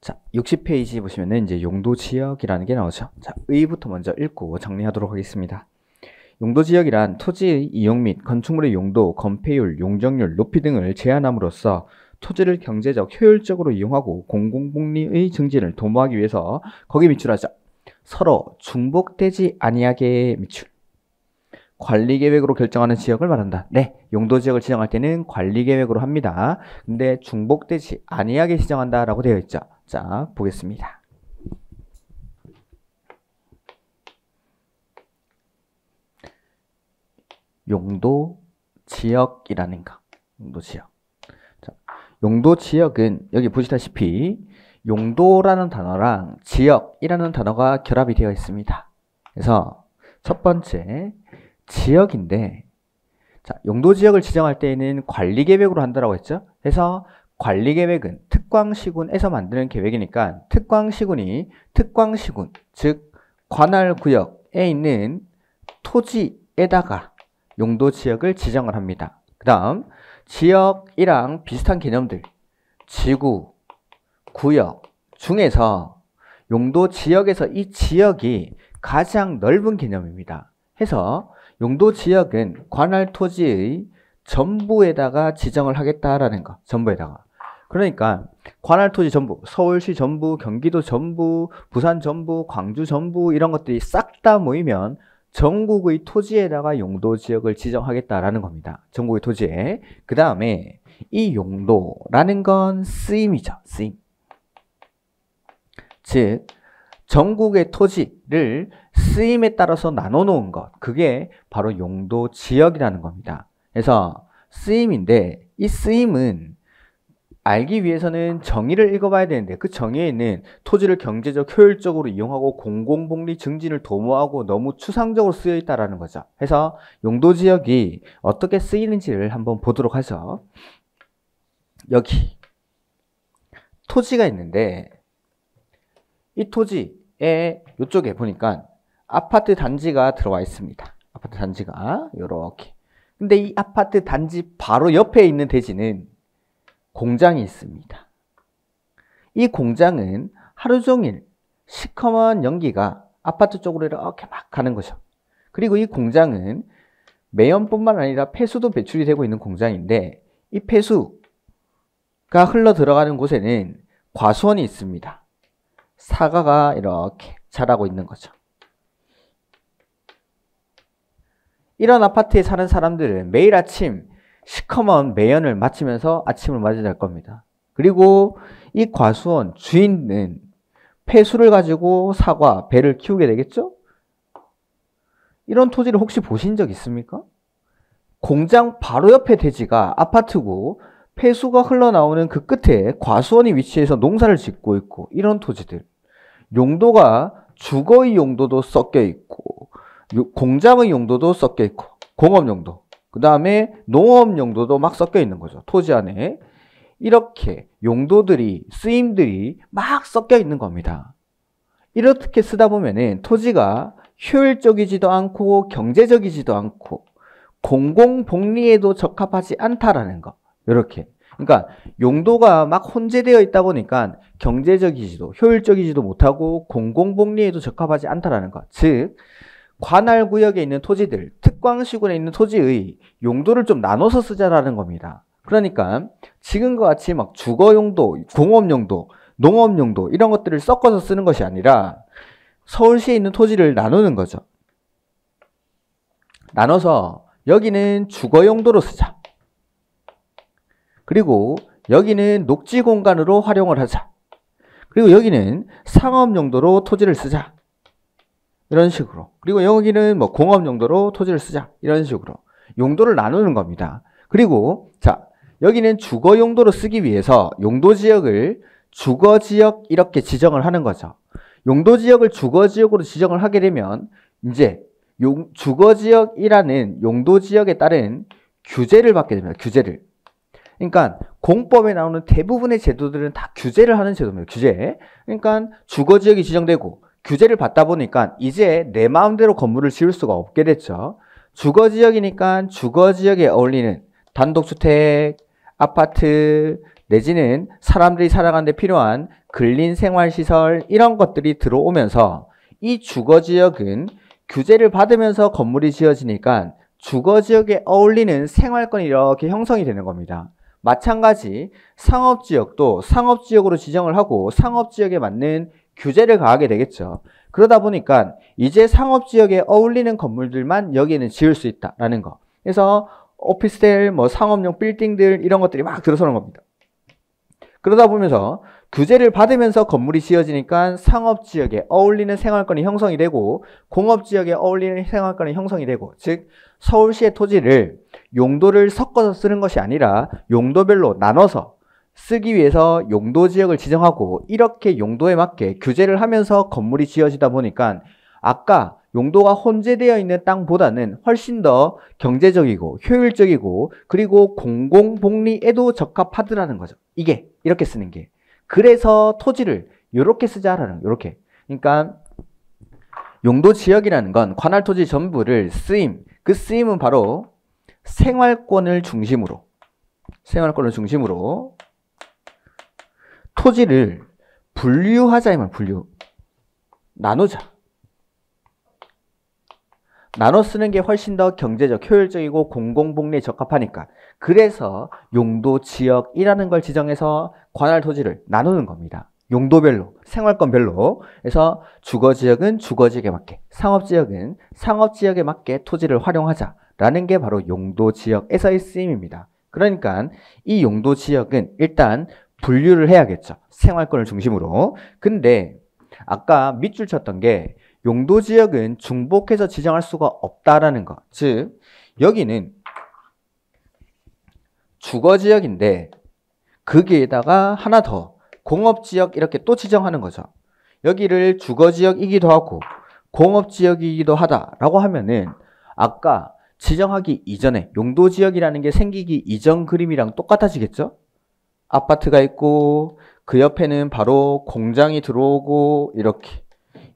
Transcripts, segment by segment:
자, 60페이지 보시면은 이제 용도 지역이라는 게 나오죠. 자, 의부터 먼저 읽고 정리하도록 하겠습니다. 용도 지역이란 토지의 이용 및 건축물의 용도, 건폐율, 용적률, 높이 등을 제한함으로써 토지를 경제적 효율적으로 이용하고 공공복리의 증진을 도모하기 위해서 거기 미출하자 서로 중복되지 아니하게 미출. 관리 계획으로 결정하는 지역을 말한다. 네, 용도 지역을 지정할 때는 관리 계획으로 합니다. 근데 중복되지 아니하게 지정한다라고 되어 있죠. 자, 보겠습니다. 용도 지역이라는 거. 용도 지역. 자, 용도 지역은 여기 보시다시피 용도라는 단어랑 지역이라는 단어가 결합이 되어 있습니다. 그래서 첫 번째 지역인데 자, 용도 지역을 지정할 때에는 관리 계획으로 한다고 했죠. 그래서 관리 계획은 특광시군에서 만드는 계획이니까 특광시군이 특광시군, 즉 관할 구역에 있는 토지에다가 용도 지역을 지정을 합니다. 그 다음 지역이랑 비슷한 개념들 지구, 구역 중에서 용도 지역에서 이 지역이 가장 넓은 개념입니다. 해서 용도 지역은 관할 토지의 전부에다가 지정을 하겠다라는 거 전부에다가 그러니까 관할 토지 전부, 서울시 전부, 경기도 전부, 부산 전부, 광주 전부 이런 것들이 싹 다 모이면 전국의 토지에다가 용도 지역을 지정하겠다라는 겁니다. 전국의 토지에. 그 다음에 이 용도라는 건 쓰임이죠. 쓰임. 즉, 전국의 토지를 쓰임에 따라서 나눠 놓은 것. 그게 바로 용도 지역이라는 겁니다. 그래서 쓰임인데 이 쓰임은 알기 위해서는 정의를 읽어봐야 되는데 그 정의에는 토지를 경제적 효율적으로 이용하고 공공복리 증진을 도모하고 너무 추상적으로 쓰여 있다라는 거죠. 그래서 용도 지역이 어떻게 쓰이는지를 한번 보도록 하죠. 여기 토지가 있는데 이 토지에 이쪽에 보니까 아파트 단지가 들어와 있습니다. 아파트 단지가 이렇게 근데 이 아파트 단지 바로 옆에 있는 대지는 공장이 있습니다. 이 공장은 하루 종일 시커먼 연기가 아파트 쪽으로 이렇게 막 가는 거죠. 그리고 이 공장은 매연뿐만 아니라 폐수도 배출이 되고 있는 공장인데 이 폐수가 흘러 들어가는 곳에는 과수원이 있습니다. 사과가 이렇게 자라고 있는 거죠. 이런 아파트에 사는 사람들은 매일 아침 시커먼 매연을 맞히면서 아침을 맞이할 겁니다. 그리고 이 과수원 주인은 폐수를 가지고 사과, 배를 키우게 되겠죠? 이런 토지를 혹시 보신 적 있습니까? 공장 바로 옆에 대지가 아파트고 폐수가 흘러나오는 그 끝에 과수원이 위치해서 농사를 짓고 있고 이런 토지들 용도가 주거의 용도도 섞여 있고 공장의 용도도 섞여 있고 공업 용도 그 다음에 농업 용도도 막 섞여 있는 거죠. 토지 안에. 이렇게 용도들이, 쓰임들이 막 섞여 있는 겁니다. 이렇게 쓰다 보면은 토지가 효율적이지도 않고 경제적이지도 않고 공공복리에도 적합하지 않다라는 거. 이렇게. 그러니까 용도가 막 혼재되어 있다 보니까 경제적이지도 효율적이지도 못하고 공공복리에도 적합하지 않다라는 것. 즉 관할 구역에 있는 토지들, 특광시군에 있는 토지의 용도를 좀 나눠서 쓰자라는 겁니다. 그러니까 지금과 같이 막 주거 용도, 공업 용도, 농업 용도 이런 것들을 섞어서 쓰는 것이 아니라 서울시에 있는 토지를 나누는 거죠. 나눠서 여기는 주거 용도로 쓰자. 그리고 여기는 녹지 공간으로 활용을 하자. 그리고 여기는 상업 용도로 토지를 쓰자. 이런 식으로. 그리고 여기는 뭐 공업 용도로 토지를 쓰자. 이런 식으로. 용도를 나누는 겁니다. 그리고 자, 여기는 주거 용도로 쓰기 위해서 용도 지역을 주거 지역 이렇게 지정을 하는 거죠. 용도 지역을 주거 지역으로 지정을 하게 되면 이제 용, 주거 지역이라는 용도 지역에 따른 규제를 받게 됩니다. 규제를. 그러니까 공법에 나오는 대부분의 제도들은 다 규제를 하는 제도입니다. 규제. 그러니까 주거 지역이 지정되고 규제를 받다 보니까 이제 내 마음대로 건물을 지을 수가 없게 됐죠. 주거 지역이니까 주거 지역에 어울리는 단독주택, 아파트, 내지는 사람들이 살아가는 데 필요한 근린 생활시설 이런 것들이 들어오면서 이 주거 지역은 규제를 받으면서 건물이 지어지니까 주거 지역에 어울리는 생활권이 이렇게 형성이 되는 겁니다. 마찬가지 상업지역도 상업지역으로 지정을 하고 상업지역에 맞는 규제를 가하게 되겠죠. 그러다 보니까 이제 상업 지역에 어울리는 건물들만 여기에는 지을 수 있다라는 거. 그래서 오피스텔, 뭐 상업용 빌딩들 이런 것들이 막 들어서는 겁니다. 그러다 보면서 규제를 받으면서 건물이 지어지니까 상업 지역에 어울리는 생활권이 형성이 되고 공업 지역에 어울리는 생활권이 형성이 되고 즉 서울시의 토지를 용도를 섞어서 쓰는 것이 아니라 용도별로 나눠서 쓰기 위해서 용도 지역을 지정하고 이렇게 용도에 맞게 규제를 하면서 건물이 지어지다 보니까 아까 용도가 혼재되어 있는 땅보다는 훨씬 더 경제적이고 효율적이고 그리고 공공복리에도 적합하더라는 거죠. 이게 이렇게 쓰는 게 그래서 토지를 이렇게 쓰자라는 이렇게 그러니까 용도 지역이라는 건 관할 토지 전부를 쓰임 그 쓰임은 바로 생활권을 중심으로 생활권을 중심으로 토지를 분류하자 이말 분류 나누자 나눠 쓰는 게 훨씬 더 경제적, 효율적이고 공공복리에 적합하니까 그래서 용도, 지역이라는 걸 지정해서 관할 토지를 나누는 겁니다. 용도별로, 생활권별로 그래서 주거지역은 주거지역에 맞게, 상업지역은 상업지역에 맞게 토지를 활용하자라는 게 바로 용도지역에서의 쓰임입니다. 그러니까 이 용도지역은 일단 분류를 해야겠죠. 생활권을 중심으로. 근데 아까 밑줄 쳤던 게 용도 지역은 중복해서 지정할 수가 없다라는 것. 즉 여기는 주거 지역인데 거기에다가 하나 더 공업 지역 이렇게 또 지정하는 거죠. 여기를 주거 지역이기도 하고 공업 지역이기도 하다라고 하면은 아까 지정하기 이전에 용도 지역이라는 게 생기기 이전 그림이랑 똑같아지겠죠? 아파트가 있고 그 옆에는 바로 공장이 들어오고 이렇게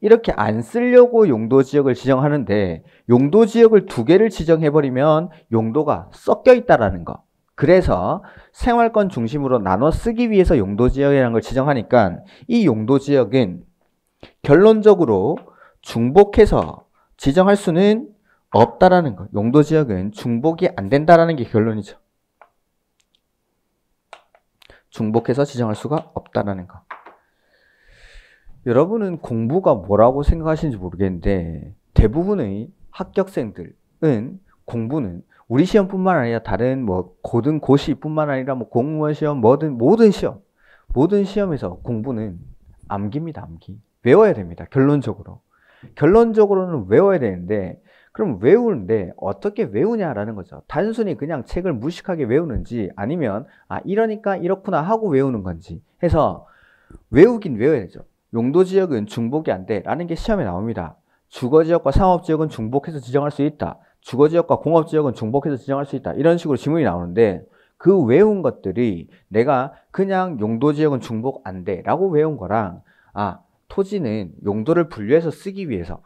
이렇게 안 쓰려고 용도 지역을 지정하는데 용도 지역을 두 개를 지정해버리면 용도가 섞여 있다라는 거. 그래서 생활권 중심으로 나눠 쓰기 위해서 용도 지역이라는 걸 지정하니까 이 용도 지역은 결론적으로 중복해서 지정할 수는 없다라는 거. 용도 지역은 중복이 안 된다라는 게 결론이죠. 중복해서 지정할 수가 없다라는 거. 여러분은 공부가 뭐라고 생각하시는지 모르겠는데 대부분의 합격생들은 공부는 우리 시험뿐만 아니라 다른 뭐 고등고시뿐만 아니라 뭐 공무원 시험 뭐든 모든 시험 모든 시험에서 공부는 암기입니다 암기 외워야 됩니다 결론적으로 결론적으로는 외워야 되는데 그럼 외는데 어떻게 외우냐라는 거죠. 단순히 그냥 책을 무식하게 외우는지 아니면 아 이러니까 이렇구나 하고 외우는 건지 해서 외우긴 외워야죠. 되 용도 지역은 중복이 안 돼라는 게 시험에 나옵니다. 주거 지역과 상업 지역은 중복해서 지정할 수 있다. 주거 지역과 공업 지역은 중복해서 지정할 수 있다. 이런 식으로 지문이 나오는데 그 외운 것들이 내가 그냥 용도 지역은 중복 안 돼라고 외운 거랑 아 토지는 용도를 분류해서 쓰기 위해서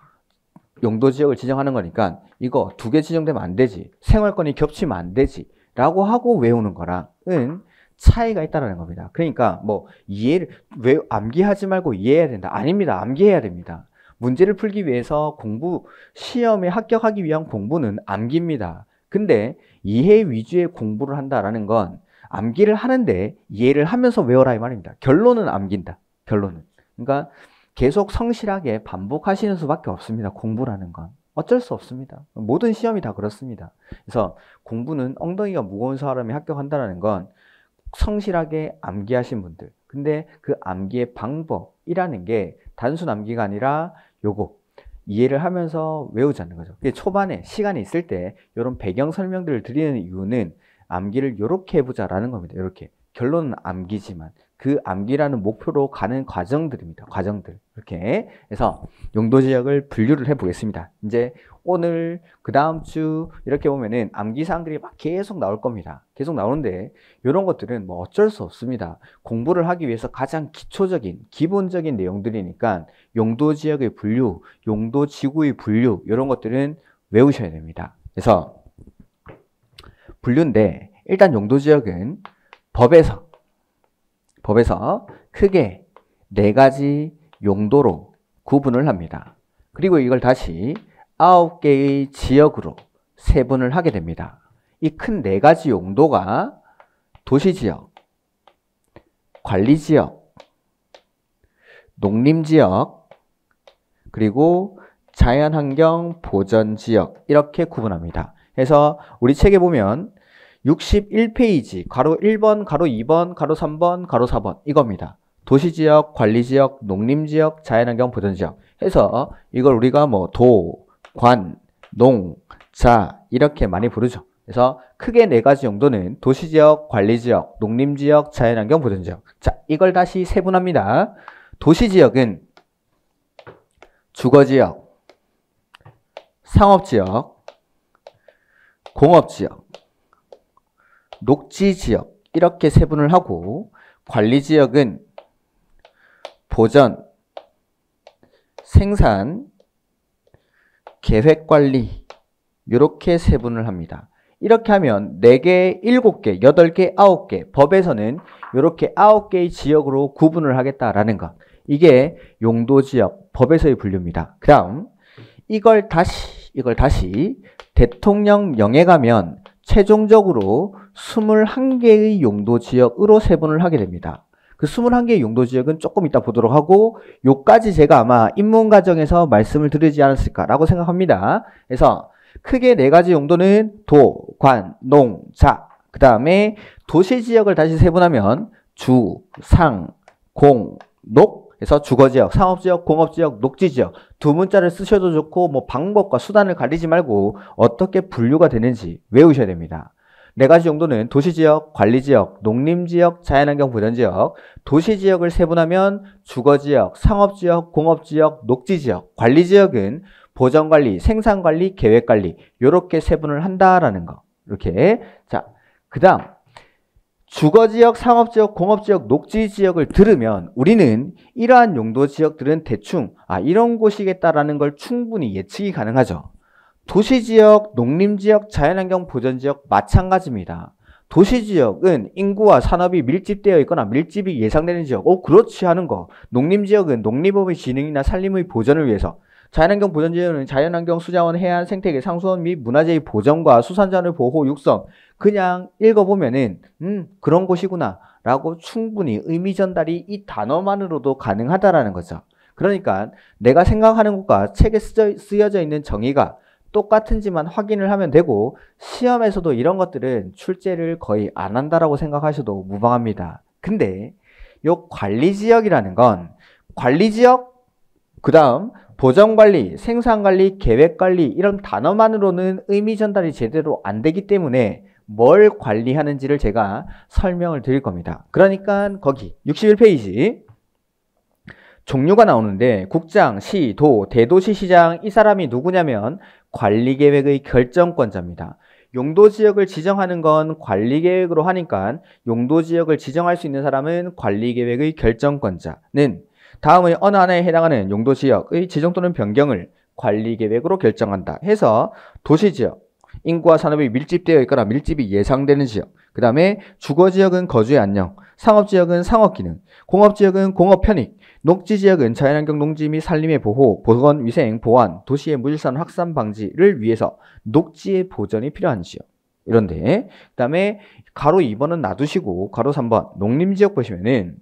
용도 지역을 지정하는 거니까 이거 두 개 지정되면 안 되지. 생활권이 겹치면 안 되지. 라고 하고 외우는 거랑은 차이가 있다는 겁니다. 그러니까 뭐 이해를 왜 암기하지 말고 이해해야 된다. 아닙니다. 암기해야 됩니다. 문제를 풀기 위해서 공부 시험에 합격하기 위한 공부는 암기입니다. 근데 이해 위주의 공부를 한다라는 건 암기를 하는데 이해를 하면서 외워라 이 말입니다. 결론은 암긴다. 결론은. 그러니까 계속 성실하게 반복하시는 수밖에 없습니다. 공부라는 건. 어쩔 수 없습니다. 모든 시험이 다 그렇습니다. 그래서 공부는 엉덩이가 무거운 사람이 합격한다는 건 성실하게 암기하신 분들. 근데 그 암기의 방법이라는 게 단순 암기가 아니라 요거 이해를 하면서 외우자는 거죠. 초반에 시간이 있을 때 이런 배경 설명들을 드리는 이유는 암기를 요렇게 해보자라는 겁니다. 이렇게 결론은 암기지만 그 암기라는 목표로 가는 과정들입니다. 과정들. 이렇게 해서 용도 지역을 분류를 해 보겠습니다. 이제 오늘 그 다음 주 이렇게 보면은 암기 사항들이 막 계속 나올 겁니다. 계속 나오는데 이런 것들은 뭐 어쩔 수 없습니다. 공부를 하기 위해서 가장 기초적인 기본적인 내용들이니까 용도 지역의 분류, 용도 지구의 분류 이런 것들은 외우셔야 됩니다. 그래서 분류인데 일단 용도 지역은 법에서 법에서 크게 네 가지 용도로 구분을 합니다. 그리고 이걸 다시 아홉 개의 지역으로 세분을 하게 됩니다. 이 큰 네 가지 용도가 도시지역, 관리지역, 농림지역, 그리고 자연환경 보전지역 이렇게 구분합니다. 그래서 우리 책에 보면 61페이지 가로 1번, 가로 2번, 가로 3번, 가로 4번 이겁니다. 도시지역, 관리지역, 농림지역, 자연환경 보전지역 해서 이걸 우리가 뭐 도, 관, 농, 자 이렇게 많이 부르죠. 그래서 크게 네 가지 정도는 도시지역, 관리지역, 농림지역, 자연환경 보전지역 자 이걸 다시 세분합니다. 도시지역은 주거지역, 상업지역, 공업지역 녹지 지역 이렇게 세분을 하고 관리 지역은 보전, 생산, 계획 관리 이렇게 세분을 합니다. 이렇게 하면 4개, 7개, 8개, 9개 법에서는 이렇게 9개의 지역으로 구분을 하겠다라는 것. 이게 용도 지역 법에서의 분류입니다. 그 다음 이걸 다시 이걸 다시 대통령 령에 가면 최종적으로 21개의 용도 지역으로 세분을 하게 됩니다. 그 21개의 용도 지역은 조금 이따 보도록 하고 요까지 제가 아마 입문 과정에서 말씀을 드리지 않았을까라고 생각합니다. 그래서 크게 네 가지 용도는 도, 관, 농, 자. 그 다음에 도시 지역을 다시 세분하면 주, 상, 공, 녹, 그래서 주거지역, 상업지역, 공업지역, 녹지지역 두 문자를 쓰셔도 좋고 뭐 방법과 수단을 가리지 말고 어떻게 분류가 되는지 외우셔야 됩니다. 네 가지 정도는 도시지역, 관리지역, 농림지역, 자연환경 보전지역, 도시지역을 세분하면 주거지역, 상업지역, 공업지역, 녹지지역, 관리지역은 보전관리, 생산관리, 계획관리 이렇게 세분을 한다라는 거 이렇게 자그 다음 주거지역, 상업지역, 공업지역, 녹지지역을 들으면 우리는 이러한 용도지역들은 대충 아 이런 곳이겠다라는 걸 충분히 예측이 가능하죠. 도시지역, 농림지역, 자연환경 보전지역 마찬가지입니다. 도시지역은 인구와 산업이 밀집되어 있거나 밀집이 예상되는 지역, 어 그렇지 하는 거. 농림지역은 농림업의 진흥이나 산림의 보전을 위해서 자연환경 보전지역은 자연환경 수자원, 해안 생태계, 상수원 및 문화재의 보전과 수산자원의 보호, 육성, 그냥 읽어보면은 음 그런 곳이구나 라고 충분히 의미 전달이 이 단어만으로도 가능하다라는 거죠. 그러니까 내가 생각하는 것과 책에 쓰여져 있는 정의가 똑같은지만 확인을 하면 되고 시험에서도 이런 것들은 출제를 거의 안 한다라고 생각하셔도 무방합니다. 근데 요 관리 지역이라는 건 관리 지역 그다음 보정 관리, 생산 관리, 계획 관리 이런 단어만으로는 의미 전달이 제대로 안 되기 때문에 뭘 관리하는지를 제가 설명을 드릴 겁니다. 그러니까 거기 61페이지 종류가 나오는데 국장, 시, 도, 대도시 시장 이 사람이 누구냐면 관리계획의 결정권자입니다. 용도지역을 지정하는 건 관리계획으로 하니까 용도지역을 지정할 수 있는 사람은 관리계획의 결정권자는 다음의 어느 하나에 해당하는 용도지역의 지정 또는 변경을 관리계획으로 결정한다 해서 도시지역, 인구와 산업이 밀집되어 있거나 밀집이 예상되는 지역, 그 다음에 주거지역은 거주의 안녕, 상업지역은 상업기능, 공업지역은 공업 편익, 녹지지역은 자연환경 농지 및 산림의 보호, 보건 위생 보완, 도시의 물산 확산 방지를 위해서 녹지의 보전이 필요한 지역. 이런데 그 다음에 가로 2번은 놔두시고 가로 3번 농림지역 보시면은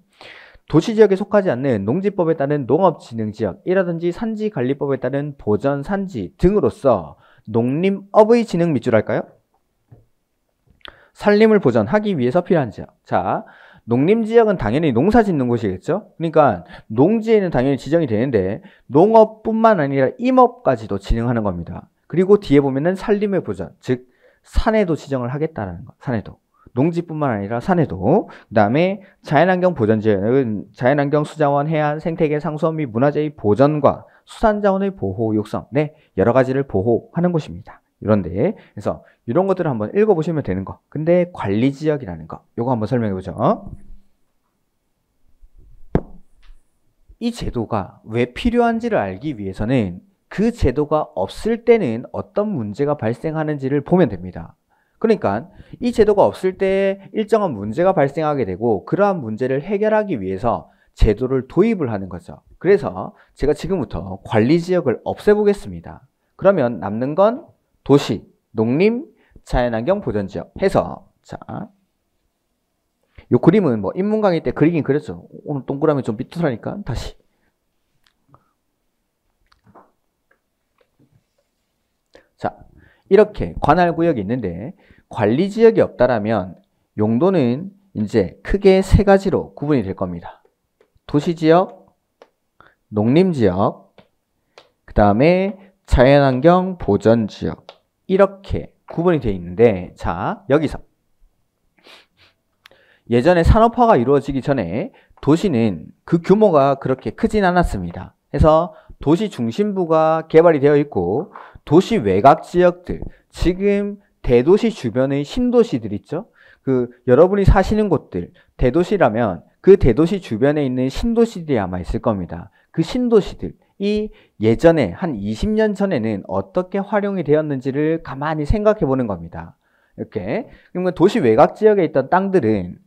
도시지역에 속하지 않는 농지법에 따른 농업진흥지역이라든지 산지관리법에 따른 보전산지 등으로서 농림업의 지능 밑줄할까요? 산림을 보전하기 위해서 필요한 지역. 자, 농림 지역은 당연히 농사 짓는 곳이겠죠? 그러니까 농지에는 당연히 지정이 되는데 농업뿐만 아니라 임업까지도 진행하는 겁니다. 그리고 뒤에 보면은 산림의 보전, 즉 산에도 지정을 하겠다라는 거. 산에도. 농지뿐만 아니라 산에도 그다음에 자연환경 보전 지역은 자연환경 수자원 해안 생태계 상수원 및 문화재의 보전과 수산자원의 보호 요구성, 네, 여러 가지를 보호하는 곳입니다. 이런데 그래서 이런 것들을 한번 읽어보시면 되는 거. 근데 관리 지역이라는 거, 요거 한번 설명해 보죠. 이 제도가 왜 필요한지를 알기 위해서는 그 제도가 없을 때는 어떤 문제가 발생하는지를 보면 됩니다. 그러니까 이 제도가 없을 때 일정한 문제가 발생하게 되고 그러한 문제를 해결하기 위해서 제도를 도입을 하는 거죠. 그래서 제가 지금부터 관리 지역을 없애보겠습니다. 그러면 남는 건 도시, 농림, 자연환경 보전 지역 해서 자, 요 그림은 뭐 인문 강의 때 그리긴 그랬죠. 오늘 동그라미 좀 삐뚤하니까 다시 자, 이렇게 관할 구역이 있는데 관리 지역이 없다라면 용도는 이제 크게 세 가지로 구분이 될 겁니다. 도시지역, 농림지역, 그 다음에 자연환경 보전지역 이렇게 구분이 되어 있는데 자 여기서 예전에 산업화가 이루어지기 전에 도시는 그 규모가 그렇게 크진 않았습니다. 그래서 도시 중심부가 개발이 되어 있고 도시 외곽 지역들 지금 대도시 주변의 신도시들 있죠. 그 여러분이 사시는 곳들 대도시라면 그 대도시 주변에 있는 신도시들이 아마 있을 겁니다. 그 신도시들이 예전에 한 20년 전에는 어떻게 활용이 되었는지를 가만히 생각해 보는 겁니다. 이렇게. 그러면 도시 외곽 지역에 있던 땅들은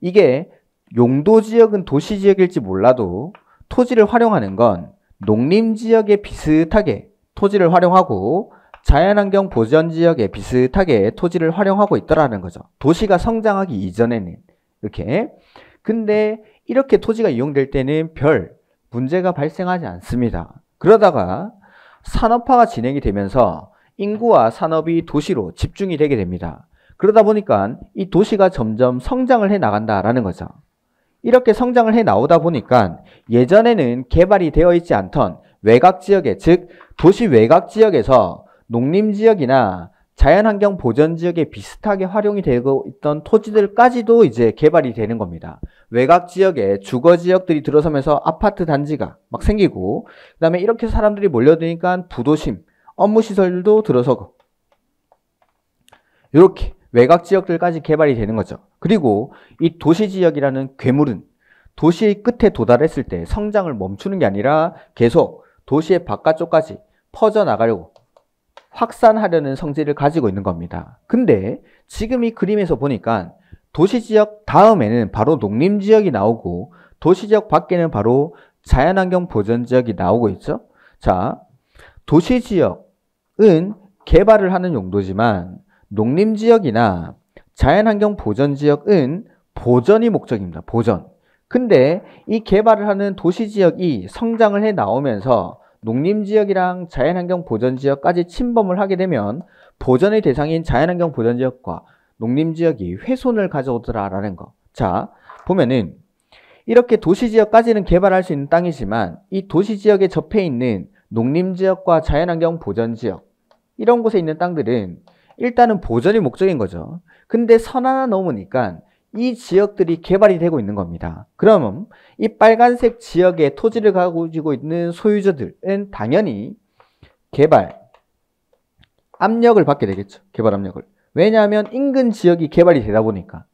이게 용도 지역은 도시 지역일지 몰라도 토지를 활용하는 건 농림 지역에 비슷하게 토지를 활용하고 자연환경 보전 지역에 비슷하게 토지를 활용하고 있더라는 거죠. 도시가 성장하기 이전에는 이렇게 근데 이렇게 토지가 이용될 때는 별 문제가 발생하지 않습니다. 그러다가 산업화가 진행이 되면서 인구와 산업이 도시로 집중이 되게 됩니다. 그러다 보니까 이 도시가 점점 성장을 해 나간다라는 거죠. 이렇게 성장을 해 나오다 보니까 예전에는 개발이 되어 있지 않던 외곽 지역에 즉 도시 외곽 지역에서 농림 지역이나 자연환경 보전 지역에 비슷하게 활용이 되고 있던 토지들까지도 이제 개발이 되는 겁니다. 외곽 지역에 주거 지역들이 들어서면서 아파트 단지가 막 생기고 그다음에 이렇게 사람들이 몰려드니까 부도심, 업무 시설도 들어서고 이렇게 외곽 지역들까지 개발이 되는 거죠. 그리고 이 도시 지역이라는 괴물은 도시의 끝에 도달했을 때 성장을 멈추는 게 아니라 계속 도시의 바깥쪽까지 퍼져나가려고 확산하려는 성질을 가지고 있는 겁니다. 근데 지금 이 그림에서 보니까 도시지역 다음에는 바로 농림지역이 나오고 도시지역 밖에는 바로 자연환경 보전지역이 나오고 있죠. 자, 도시지역은 개발을 하는 용도지만 농림지역이나 자연환경 보전지역은 보전이 목적입니다. 보전. 근데 이 개발을 하는 도시지역이 성장을 해 나오면서 농림지역이랑 자연환경 보전지역까지 침범을 하게 되면 보전의 대상인 자연환경 보전지역과 농림지역이 훼손을 가져오더라라는 거. 자, 보면은 이렇게 도시지역까지는 개발할 수 있는 땅이지만 이 도시지역에 접해 있는 농림지역과 자연환경 보전지역 이런 곳에 있는 땅들은 일단은 보전이 목적인 거죠. 근데 선하나 넘으니까 이 지역들이 개발이 되고 있는 겁니다. 그러면 이 빨간색 지역에 토지를 가지고 있는 소유자들은 당연히 개발 압력을 받게 되겠죠. 개발 압력을. 왜냐하면 인근 지역이 개발이 되다 보니까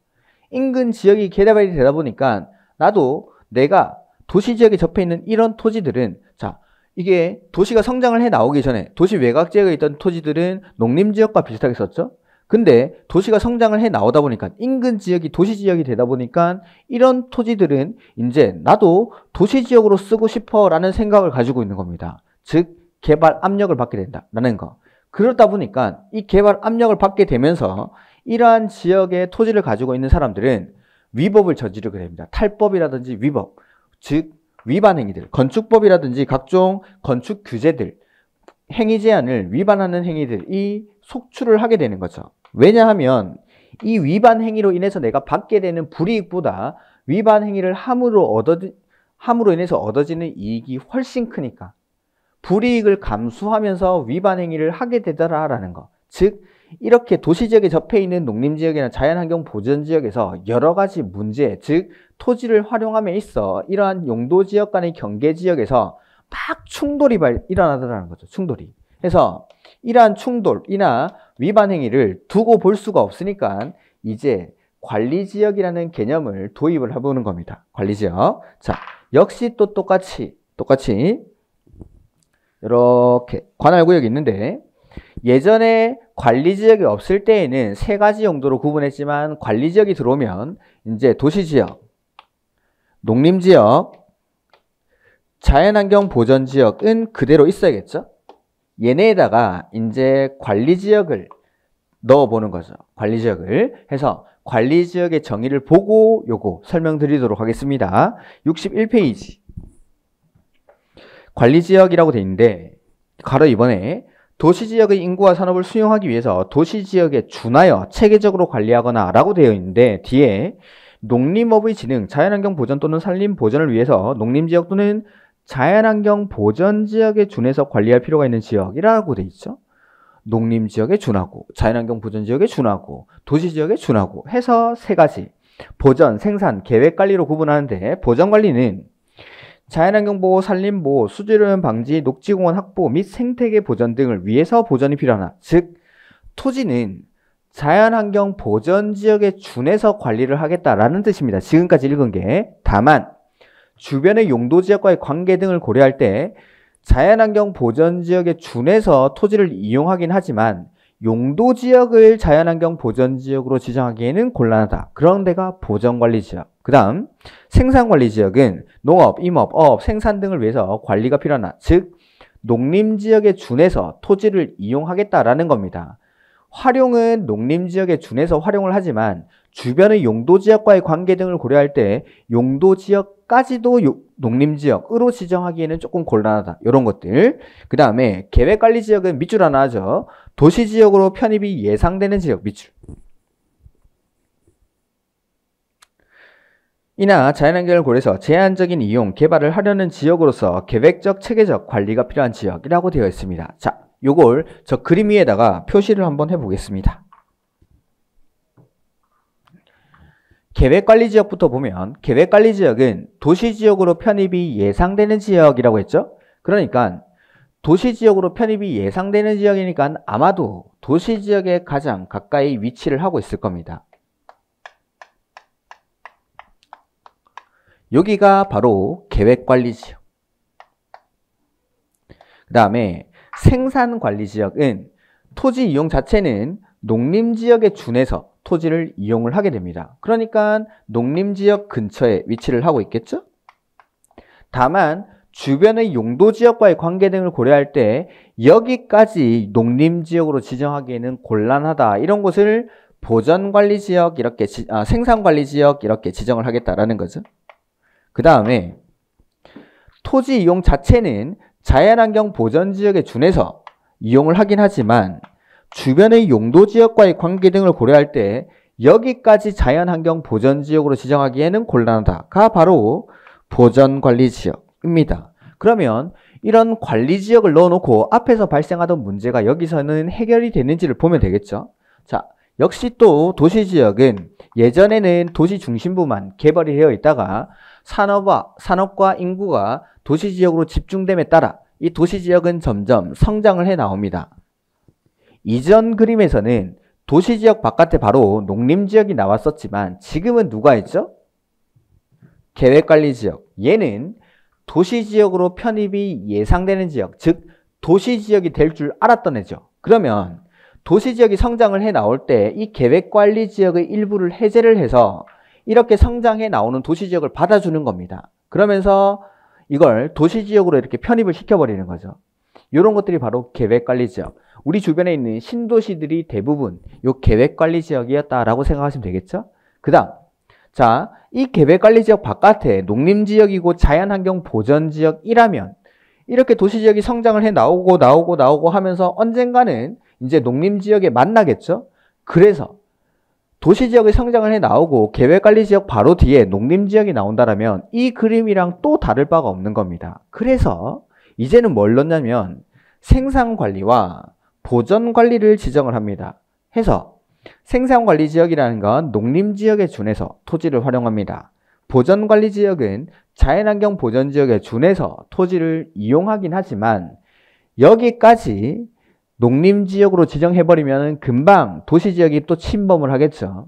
인근 지역이 개발이 되다 보니까 나도 내가 도시 지역에 접해 있는 이런 토지들은 자 이게 도시가 성장을 해 나오기 전에 도시 외곽 지역에 있던 토지들은 농림 지역과 비슷하게 썼죠. 근데 도시가 성장을 해 나오다 보니까 인근 지역이 도시 지역이 되다 보니까 이런 토지들은 이제 나도 도시 지역으로 쓰고 싶어 라는 생각을 가지고 있는 겁니다. 즉 개발 압력을 받게 된다라는 거. 그러다 보니까 이 개발 압력을 받게 되면서 이러한 지역의 토지를 가지고 있는 사람들은 위법을 저지르게 됩니다. 탈법이라든지 위법, 즉 위반 행위들, 건축법이라든지 각종 건축 규제들, 행위 제한을 위반하는 행위들이 속출을 하게 되는 거죠. 왜냐하면 이 위반 행위로 인해서 내가 받게 되는 불이익보다 위반 행위를 함으로 얻어 함으로 인해서 얻어지는 이익이 훨씬 크니까 불이익을 감수하면서 위반 행위를 하게 되더라라는 거. 즉 이렇게 도시 지역에 접해 있는 농림 지역이나 자연환경 보전 지역에서 여러 가지 문제, 즉 토지를 활용함에 있어 이러한 용도 지역 간의 경계 지역에서 막 충돌이 일어나더라는 거죠. 충돌이. 그래서 이러한 충돌이나 위반 행위를 두고 볼 수가 없으니까 이제 관리지역이라는 개념을 도입을 해보는 겁니다. 관리지역. 자, 역시 또 똑같이, 똑같이 이렇게 관할구역이 있는데 예전에 관리지역이 없을 때에는 세 가지 용도로 구분했지만 관리지역이 들어오면 이제 도시지역, 농림지역, 자연환경보전지역은 그대로 있어야겠죠? 얘네에다가 이제 관리 지역을 넣어보는 거죠. 관리 지역을 해서 관리 지역의 정의를 보고 요거 설명드리도록 하겠습니다. 61페이지 관리 지역이라고 되어 있는데 가로 이번에 도시 지역의 인구와 산업을 수용하기 위해서 도시 지역에 준하여 체계적으로 관리하거나 라고 되어 있는데 뒤에 농림업의 진흥, 자연환경 보전 또는 산림 보전을 위해서 농림지역 또는 자연환경 보전 지역에 준해서 관리할 필요가 있는 지역이라고 돼 있죠. 농림 지역에 준하고 자연환경 보전 지역에 준하고 도시 지역에 준하고 해서 세 가지 보전, 생산, 계획 관리로 구분하는데 보전 관리는 자연환경 보호, 산림 보호, 수질오염 방지, 녹지공원 확보 및 생태계 보전 등을 위해서 보전이 필요하나 즉 토지는 자연환경 보전 지역에 준해서 관리를 하겠다라는 뜻입니다. 지금까지 읽은 게 다만 주변의 용도 지역과의 관계 등을 고려할 때 자연환경 보전 지역의 준해서 토지를 이용하긴 하지만 용도 지역을 자연환경 보전 지역으로 지정하기에는 곤란하다. 그런 데가 보전관리 지역. 그 다음 생산관리 지역은 농업, 임업, 어업, 생산 등을 위해서 관리가 필요하나 즉 농림지역의 준해서 토지를 이용하겠다라는 겁니다. 활용은 농림지역에 준해서 활용을 하지만 주변의 용도지역과의 관계 등을 고려할 때 용도지역까지도 농림지역으로 지정하기에는 조금 곤란하다. 이런 것들. 그 다음에 계획관리지역은 밑줄 하나 하죠. 도시지역으로 편입이 예상되는 지역 밑줄. 이나 자연환경을 고려해서 제한적인 이용, 개발을 하려는 지역으로서 계획적, 체계적 관리가 필요한 지역이라고 되어 있습니다. 자, 요걸 저 그림 위에다가 표시를 한번 해보겠습니다. 계획관리지역부터 보면 계획관리지역은 도시지역으로 편입이 예상되는 지역이라고 했죠. 그러니까 도시지역으로 편입이 예상되는 지역이니까 아마도 도시지역에 가장 가까이 위치를 하고 있을 겁니다. 여기가 바로 계획관리지역. 그 다음에 생산 관리 지역은 토지 이용 자체는 농림 지역에 준해서 토지를 이용을 하게 됩니다. 그러니까 농림 지역 근처에 위치를 하고 있겠죠? 다만 주변의 용도 지역과의 관계 등을 고려할 때 여기까지 농림 지역으로 지정하기에는 곤란하다. 이런 곳을 보전관리 지역 이렇게 지, 아, 생산관리 지역 이렇게 지정을 하겠다라는 거죠. 그 다음에 토지 이용 자체는 자연환경 보전지역에 준해서 이용을 하긴 하지만 주변의 용도지역과의 관계 등을 고려할 때 여기까지 자연환경 보전지역으로 지정하기에는 곤란하다가 바로 보전관리지역입니다. 그러면 이런 관리지역을 넣어놓고 앞에서 발생하던 문제가 여기서는 해결이 되는지를 보면 되겠죠. 자, 역시 또 도시 지역은 예전에는 도시 중심부만 개발이 되어 있다가 산업화, 산업과 인구가 도시 지역으로 집중됨에 따라 이 도시 지역은 점점 성장을 해 나옵니다. 이전 그림에서는 도시 지역 바깥에 바로 농림 지역이 나왔었지만 지금은 누가 있죠? 계획관리 지역. 얘는 도시 지역으로 편입이 예상되는 지역, 즉 도시 지역이 될 줄 알았던 애죠. 그러면 도시 지역이 성장을 해 나올 때 이 계획 관리 지역의 일부를 해제를 해서 이렇게 성장해 나오는 도시 지역을 받아주는 겁니다. 그러면서 이걸 도시 지역으로 이렇게 편입을 시켜버리는 거죠. 이런 것들이 바로 계획 관리 지역. 우리 주변에 있는 신도시들이 대부분 이 계획 관리 지역이었다라고 생각하시면 되겠죠? 그 다음. 자, 이 계획 관리 지역 바깥에 농림 지역이고 자연환경 보전 지역이라면 이렇게 도시 지역이 성장을 해 나오고 나오고 나오고 하면서 언젠가는 이제 농림 지역에 만나겠죠? 그래서 도시 지역이 성장을 해 나오고 계획관리 지역 바로 뒤에 농림 지역이 나온다라면 이 그림이랑 또 다를 바가 없는 겁니다. 그래서 이제는 뭘 넣냐면 생산 관리와 보전 관리를 지정을 합니다. 해서 생산 관리 지역이라는 건 농림 지역에 준해서 토지를 활용합니다. 보전 관리 지역은 자연환경 보전 지역에 준해서 토지를 이용하긴 하지만 여기까지 농림지역으로 지정해버리면 금방 도시지역이 또 침범을 하겠죠.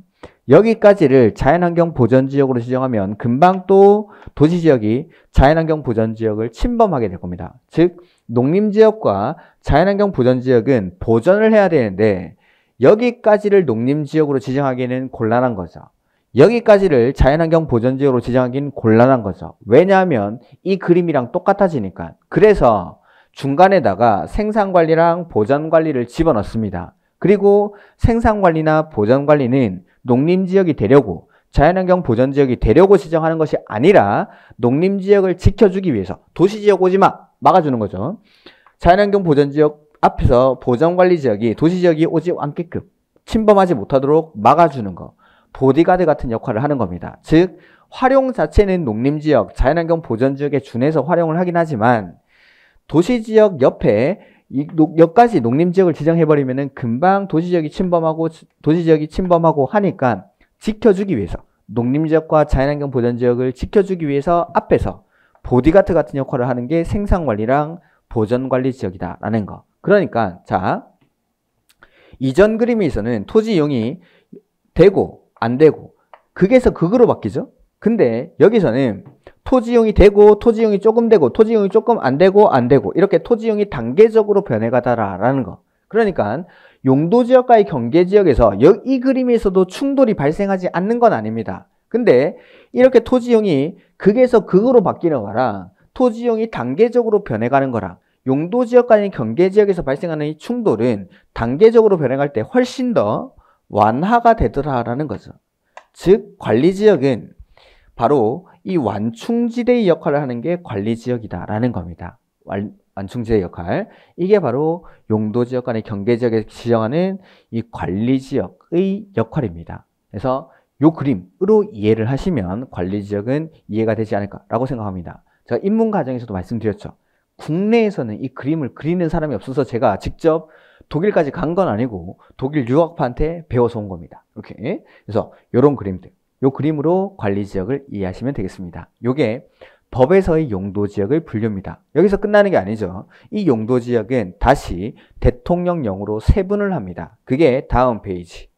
여기까지를 자연환경 보전지역으로 지정하면 금방 또 도시지역이 자연환경 보전지역을 침범하게 될 겁니다. 즉 농림지역과 자연환경 보전지역은 보전을 해야 되는데 여기까지를 농림지역으로 지정하기는 곤란한 거죠. 여기까지를 자연환경 보전지역으로 지정하기는 곤란한 거죠. 왜냐하면 이 그림이랑 똑같아지니까. 그래서 중간에다가 생산관리랑 보전관리를 집어넣습니다. 그리고 생산관리나 보전관리는 농림지역이 되려고 자연환경 보전지역이 되려고 지정하는 것이 아니라 농림지역을 지켜주기 위해서 도시지역 오지마 막아주는 거죠. 자연환경 보전지역 앞에서 보전관리지역이 도시지역이 오지 않게끔 침범하지 못하도록 막아주는 거 보디가드 같은 역할을 하는 겁니다. 즉 활용 자체는 농림지역, 자연환경 보전지역에 준해서 활용을 하긴 하지만 도시 지역 옆에 이 역까지 농림 지역을 지정해버리면은 금방 도시 지역이 침범하고 도시 지역이 침범하고 하니까 지켜주기 위해서 농림 지역과 자연환경 보전 지역을 지켜주기 위해서 앞에서 보디가트 같은 역할을 하는 게 생산 관리랑 보전 관리 지역이다라는 거. 그러니까 자 이전 그림에서는 토지 이용이 되고 안 되고 극에서 극으로 바뀌죠. 근데 여기서는 토지용이 되고 토지용이 조금 되고 토지용이 조금 안 되고 안 되고 이렇게 토지용이 단계적으로 변해가다라는 거. 그러니까 용도 지역과의 경계 지역에서 이 그림에서도 충돌이 발생하지 않는 건 아닙니다. 근데 이렇게 토지용이 극에서 극으로 바뀌는 거랑 토지용이 단계적으로 변해가는 거랑 용도 지역 과의 경계 지역에서 발생하는 이 충돌은 단계적으로 변해갈 때 훨씬 더 완화가 되더라라는 거죠. 즉 관리 지역은 바로 이 완충지대의 역할을 하는 게 관리지역이다라는 겁니다. 완, 완충지대 역할. 이게 바로 용도지역 간의 경계지역에 서 지정하는 이 관리지역의 역할입니다. 그래서 이 그림으로 이해를 하시면 관리지역은 이해가 되지 않을까라고 생각합니다. 제가 입문 과정에서도 말씀드렸죠. 국내에서는 이 그림을 그리는 사람이 없어서 제가 직접 독일까지 간 건 아니고 독일 유학파한테 배워서 온 겁니다. 이렇게. 그래서 이런 그림들. 요 그림으로 관리 지역을 이해하시면 되겠습니다. 요게 법에서의 용도 지역을 분류입니다. 여기서 끝나는 게 아니죠. 이 용도 지역은 다시 대통령령으로 세분을 합니다. 그게 다음 페이지.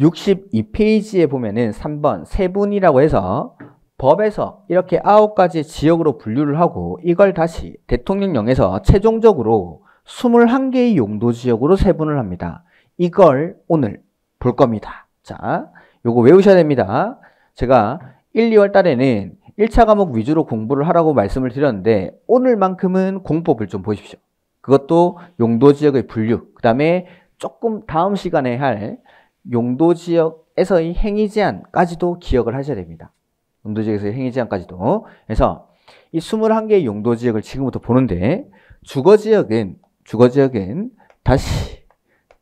62페이지에 보면은 3번 세분이라고 해서 법에서 이렇게 9가지 지역으로 분류를 하고 이걸 다시 대통령령에서 최종적으로 21개의 용도 지역으로 세분을 합니다. 이걸 오늘 볼 겁니다. 자, 요거 외우셔야 됩니다. 제가 1, 2월 달에는 1차 과목 위주로 공부를 하라고 말씀을 드렸는데 오늘만큼은 공법을 좀 보십시오. 그것도 용도 지역의 분류, 그 다음에 조금 다음 시간에 할 용도 지역에서의 행위 제한까지도 기억을 하셔야 됩니다. 용도 지역에서의 행위 제한까지도. 그래서 이 21개의 용도 지역을 지금부터 보는데 주거 지역은 주거 지역은 다시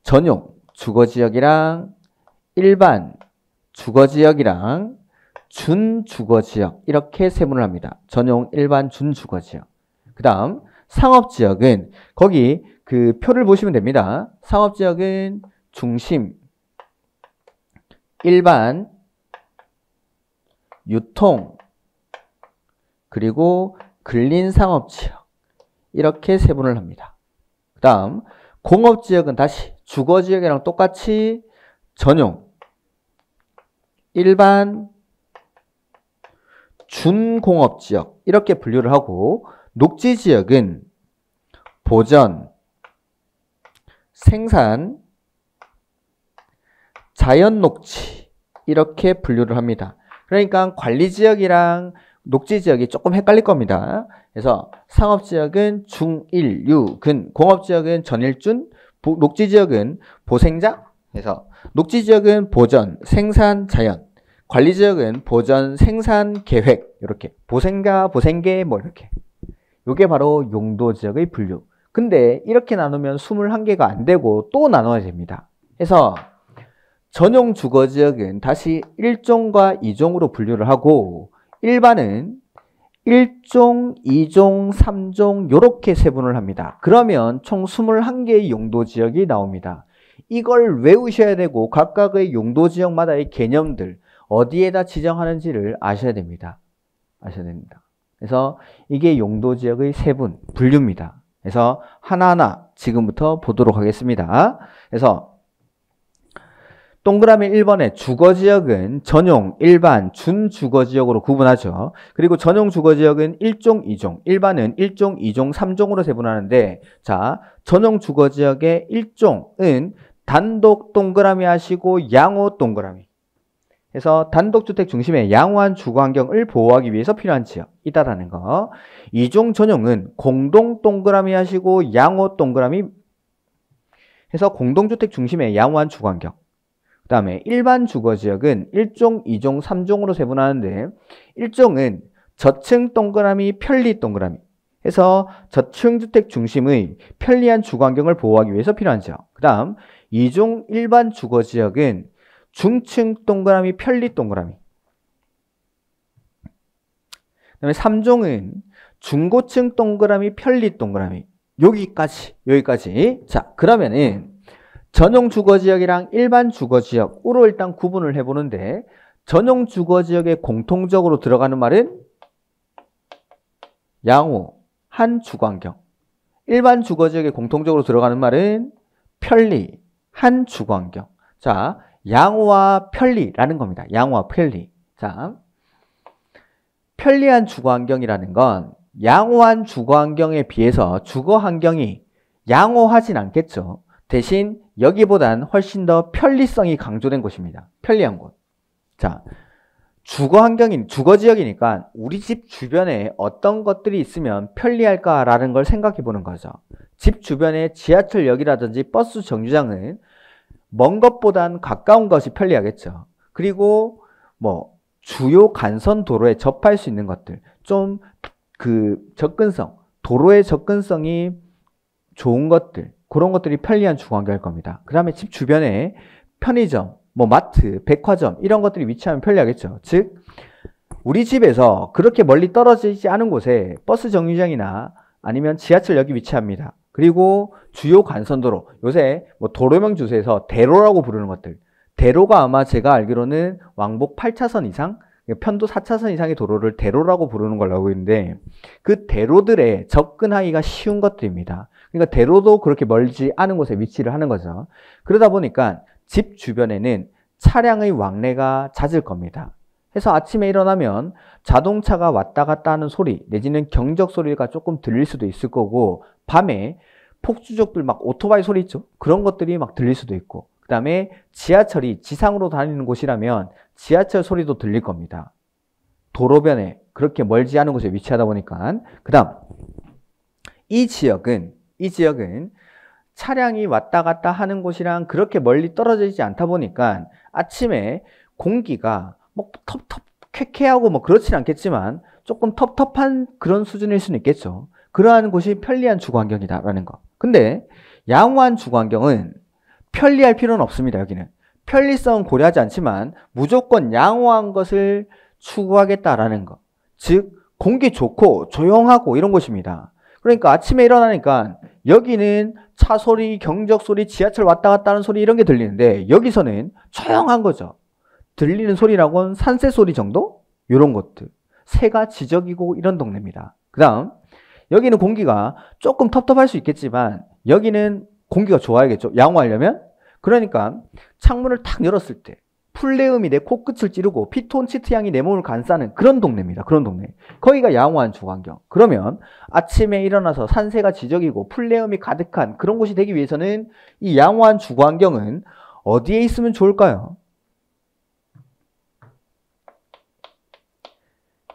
전용 주거지역이랑 일반 주거지역이랑 준주거지역 이렇게 세분을 합니다. 전용 일반 준주거지역 그 다음 상업지역은 거기 그 표를 보시면 됩니다. 상업지역은 중심, 일반, 유통, 그리고 근린상업지역 이렇게 세분을 합니다. 그 다음 공업지역은 다시 주거 지역이랑 똑같이 전용, 일반, 준공업 지역 이렇게 분류를 하고 녹지 지역은 보전, 생산, 자연 녹지 이렇게 분류를 합니다. 그러니까 관리 지역이랑 녹지 지역이 조금 헷갈릴 겁니다. 그래서 상업 지역은 중일유근, 공업 지역은 전일준, 보, 녹지 지역은 보생자 그래서 녹지 지역은 보전, 생산, 자연 관리 지역은 보전, 생산, 계획 이렇게 보생가, 보생계 뭐 이렇게 이게 바로 용도 지역의 분류 근데 이렇게 나누면 21개가 안 되고 또 나눠야 됩니다 그래서 전용 주거 지역은 다시 1종과 2종으로 분류를 하고 일반은 1종, 2종, 3종 이렇게 세분을 합니다. 그러면 총 21개의 용도 지역이 나옵니다. 이걸 외우셔야 되고 각각의 용도 지역마다의 개념들 어디에다 지정하는지를 아셔야 됩니다. 아셔야 됩니다. 그래서 이게 용도 지역의 세분 분류입니다. 그래서 하나하나 지금부터 보도록 하겠습니다. 그래서 동그라미 1번에 주거지역은 전용, 일반, 준주거지역으로 구분하죠. 그리고 전용 주거지역은 1종, 2종, 일반은 1종, 2종, 3종으로 세분하는데 자, 전용 주거지역의 1종은 단독 동그라미 하시고 양호 동그라미 해서 단독주택 중심의 양호한 주거환경을 보호하기 위해서 필요한 지역 이다라는 거. 2종 전용은 공동 동그라미 하시고 양호 동그라미 해서 공동주택 중심의 양호한 주거환경. 그 다음에 일반 주거 지역은 1종, 2종, 3종으로 세분하는데 1종은 저층 동그라미, 편리 동그라미 해서 저층 주택 중심의 편리한 주거 환경을 보호하기 위해서 필요한 지역. 그 다음 2종 일반 주거 지역은 중층 동그라미, 편리 동그라미 그 다음에 3종은 중고층 동그라미, 편리 동그라미 여기까지, 여기까지 자 그러면은 전용 주거지역이랑 일반 주거지역으로 일단 구분을 해보는데 전용 주거지역에 공통적으로 들어가는 말은 양호, 한주광경 일반 주거지역에 공통적으로 들어가는 말은 편리, 한주광경 자, 양호와 편리라는 겁니다. 양호와 편리 자, 편리한 주거환경이라는 건 양호한 주거환경에 비해서 주거환경이 양호하진 않겠죠. 대신 여기보단 훨씬 더 편리성이 강조된 곳입니다. 편리한 곳. 자, 주거 환경인 주거 지역이니까 우리 집 주변에 어떤 것들이 있으면 편리할까라는 걸 생각해 보는 거죠. 집 주변에 지하철역이라든지 버스 정류장은 먼 것보단 가까운 것이 편리하겠죠. 그리고 뭐 주요 간선 도로에 접할 수 있는 것들 좀 그 접근성 도로의 접근성이 좋은 것들 그런 것들이 편리한 주거환경일 겁니다. 그 다음에 집 주변에 편의점, 뭐 마트, 백화점 이런 것들이 위치하면 편리하겠죠. 즉 우리 집에서 그렇게 멀리 떨어지지 않은 곳에 버스 정류장이나 아니면 지하철역이 위치합니다. 그리고 주요 간선도로, 요새 뭐 도로명 주소에서 대로라고 부르는 것들. 대로가 아마 제가 알기로는 왕복 8차선 이상, 편도 4차선 이상의 도로를 대로라고 부르는 걸로 알고 있는데 그 대로들에 접근하기가 쉬운 것들입니다. 그러니까 대로도 그렇게 멀지 않은 곳에 위치를 하는 거죠. 그러다 보니까 집 주변에는 차량의 왕래가 잦을 겁니다. 해서 아침에 일어나면 자동차가 왔다 갔다 하는 소리 내지는 경적 소리가 조금 들릴 수도 있을 거고 밤에 폭주족들 막 오토바이 소리 있죠? 그런 것들이 막 들릴 수도 있고 그 다음에 지하철이 지상으로 다니는 곳이라면 지하철 소리도 들릴 겁니다. 도로변에 그렇게 멀지 않은 곳에 위치하다 보니까 그 다음 이 지역은 이 지역은 차량이 왔다 갔다 하는 곳이랑 그렇게 멀리 떨어져 있지 않다 보니까 아침에 공기가 뭐 텁텁 쾌쾌하고 뭐 그렇진 않겠지만 조금 텁텁한 그런 수준일 수는 있겠죠. 그러한 곳이 편리한 주거환경이다라는 거. 근데 양호한 주거환경은 편리할 필요는 없습니다. 여기는 편리성 은 고려하지 않지만 무조건 양호한 것을 추구하겠다라는 것. 즉 공기 좋고 조용하고 이런 곳입니다. 그러니까 아침에 일어나니까 여기는 차 소리, 경적 소리, 지하철 왔다 갔다 하는 소리 이런 게 들리는데 여기서는 조용한 거죠. 들리는 소리라곤 산새 소리 정도? 이런 것들. 새가 지적이고 이런 동네입니다. 그 다음 여기는 공기가 조금 텁텁할 수 있겠지만 여기는 공기가 좋아야겠죠. 양호하려면. 그러니까 창문을 탁 열었을 때 플레음이 내 코끝을 찌르고 피톤치트 향이 내 몸을 간싸는 그런 동네입니다. 그런 동네. 거기가 양호한 주환경. 그러면 아침에 일어나서 산세가 지적이고 플레음이 가득한 그런 곳이 되기 위해서는 이 양호한 주환경은 어디에 있으면 좋을까요?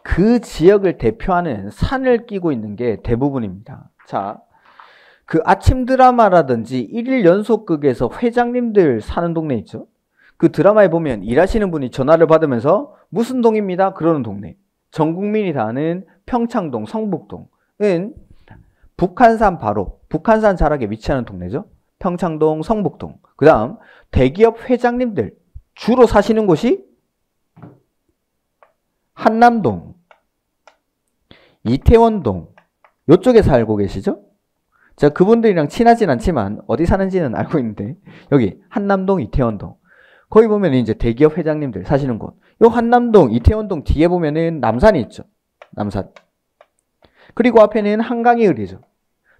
그 지역을 대표하는 산을 끼고 있는 게 대부분입니다. 자, 그 아침 드라마라든지 일일 연속극에서 회장님들 사는 동네 있죠? 그 드라마에 보면 일하시는 분이 전화를 받으면서 무슨 동입니다. 그러는 동네. 전 국민이 다 아는 평창동, 성북동은 북한산 바로 북한산 자락에 위치하는 동네죠. 평창동, 성북동. 그다음 대기업 회장님들 주로 사시는 곳이 한남동, 이태원동 요쪽에 살고 계시죠? 자, 그분들이랑 친하진 않지만 어디 사는지는 알고 있는데 여기 한남동, 이태원동 거기 보면 이제 대기업 회장님들 사시는 곳. 이 한남동, 이태원동 뒤에 보면은 남산이 있죠. 남산. 그리고 앞에는 한강이 흐리죠.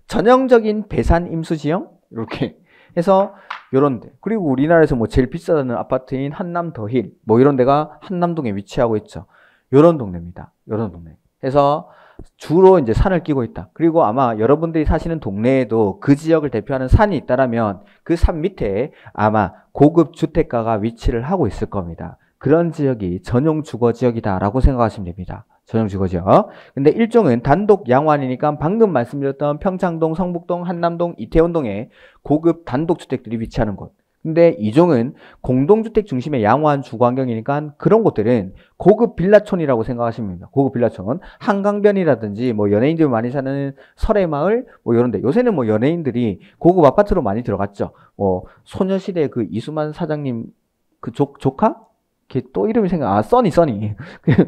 전형적인 배산 임수지형 이렇게 해서 요런데 그리고 우리나라에서 뭐 제일 비싸다는 아파트인 한남 더힐 뭐 이런 데가 한남동에 위치하고 있죠. 요런 동네입니다. 요런 동네. 해서 주로 이제 산을 끼고 있다. 그리고 아마 여러분들이 사시는 동네에도 그 지역을 대표하는 산이 있다라면 그 산 밑에 아마 고급 주택가가 위치를 하고 있을 겁니다. 그런 지역이 전용 주거 지역이다라고 생각하시면 됩니다. 전용 주거 지역. 근데 일종은 단독 양환이니까 방금 말씀드렸던 평창동, 성북동, 한남동, 이태원동에 고급 단독 주택들이 위치하는 곳. 근데 이종은 공동주택 중심의 양호한 주거환경이니까 그런 곳들은 고급 빌라촌이라고 생각하십니다. 고급 빌라촌. 한강변이라든지 뭐 연예인들 많이 사는 설의마을뭐 이런데 요새는 뭐 연예인들이 고급 아파트로 많이 들어갔죠. 뭐 소녀시대 그 이수만 사장님 그 조, 조카? 걔또 이름이 생각, 아, 써니, 써니. 그,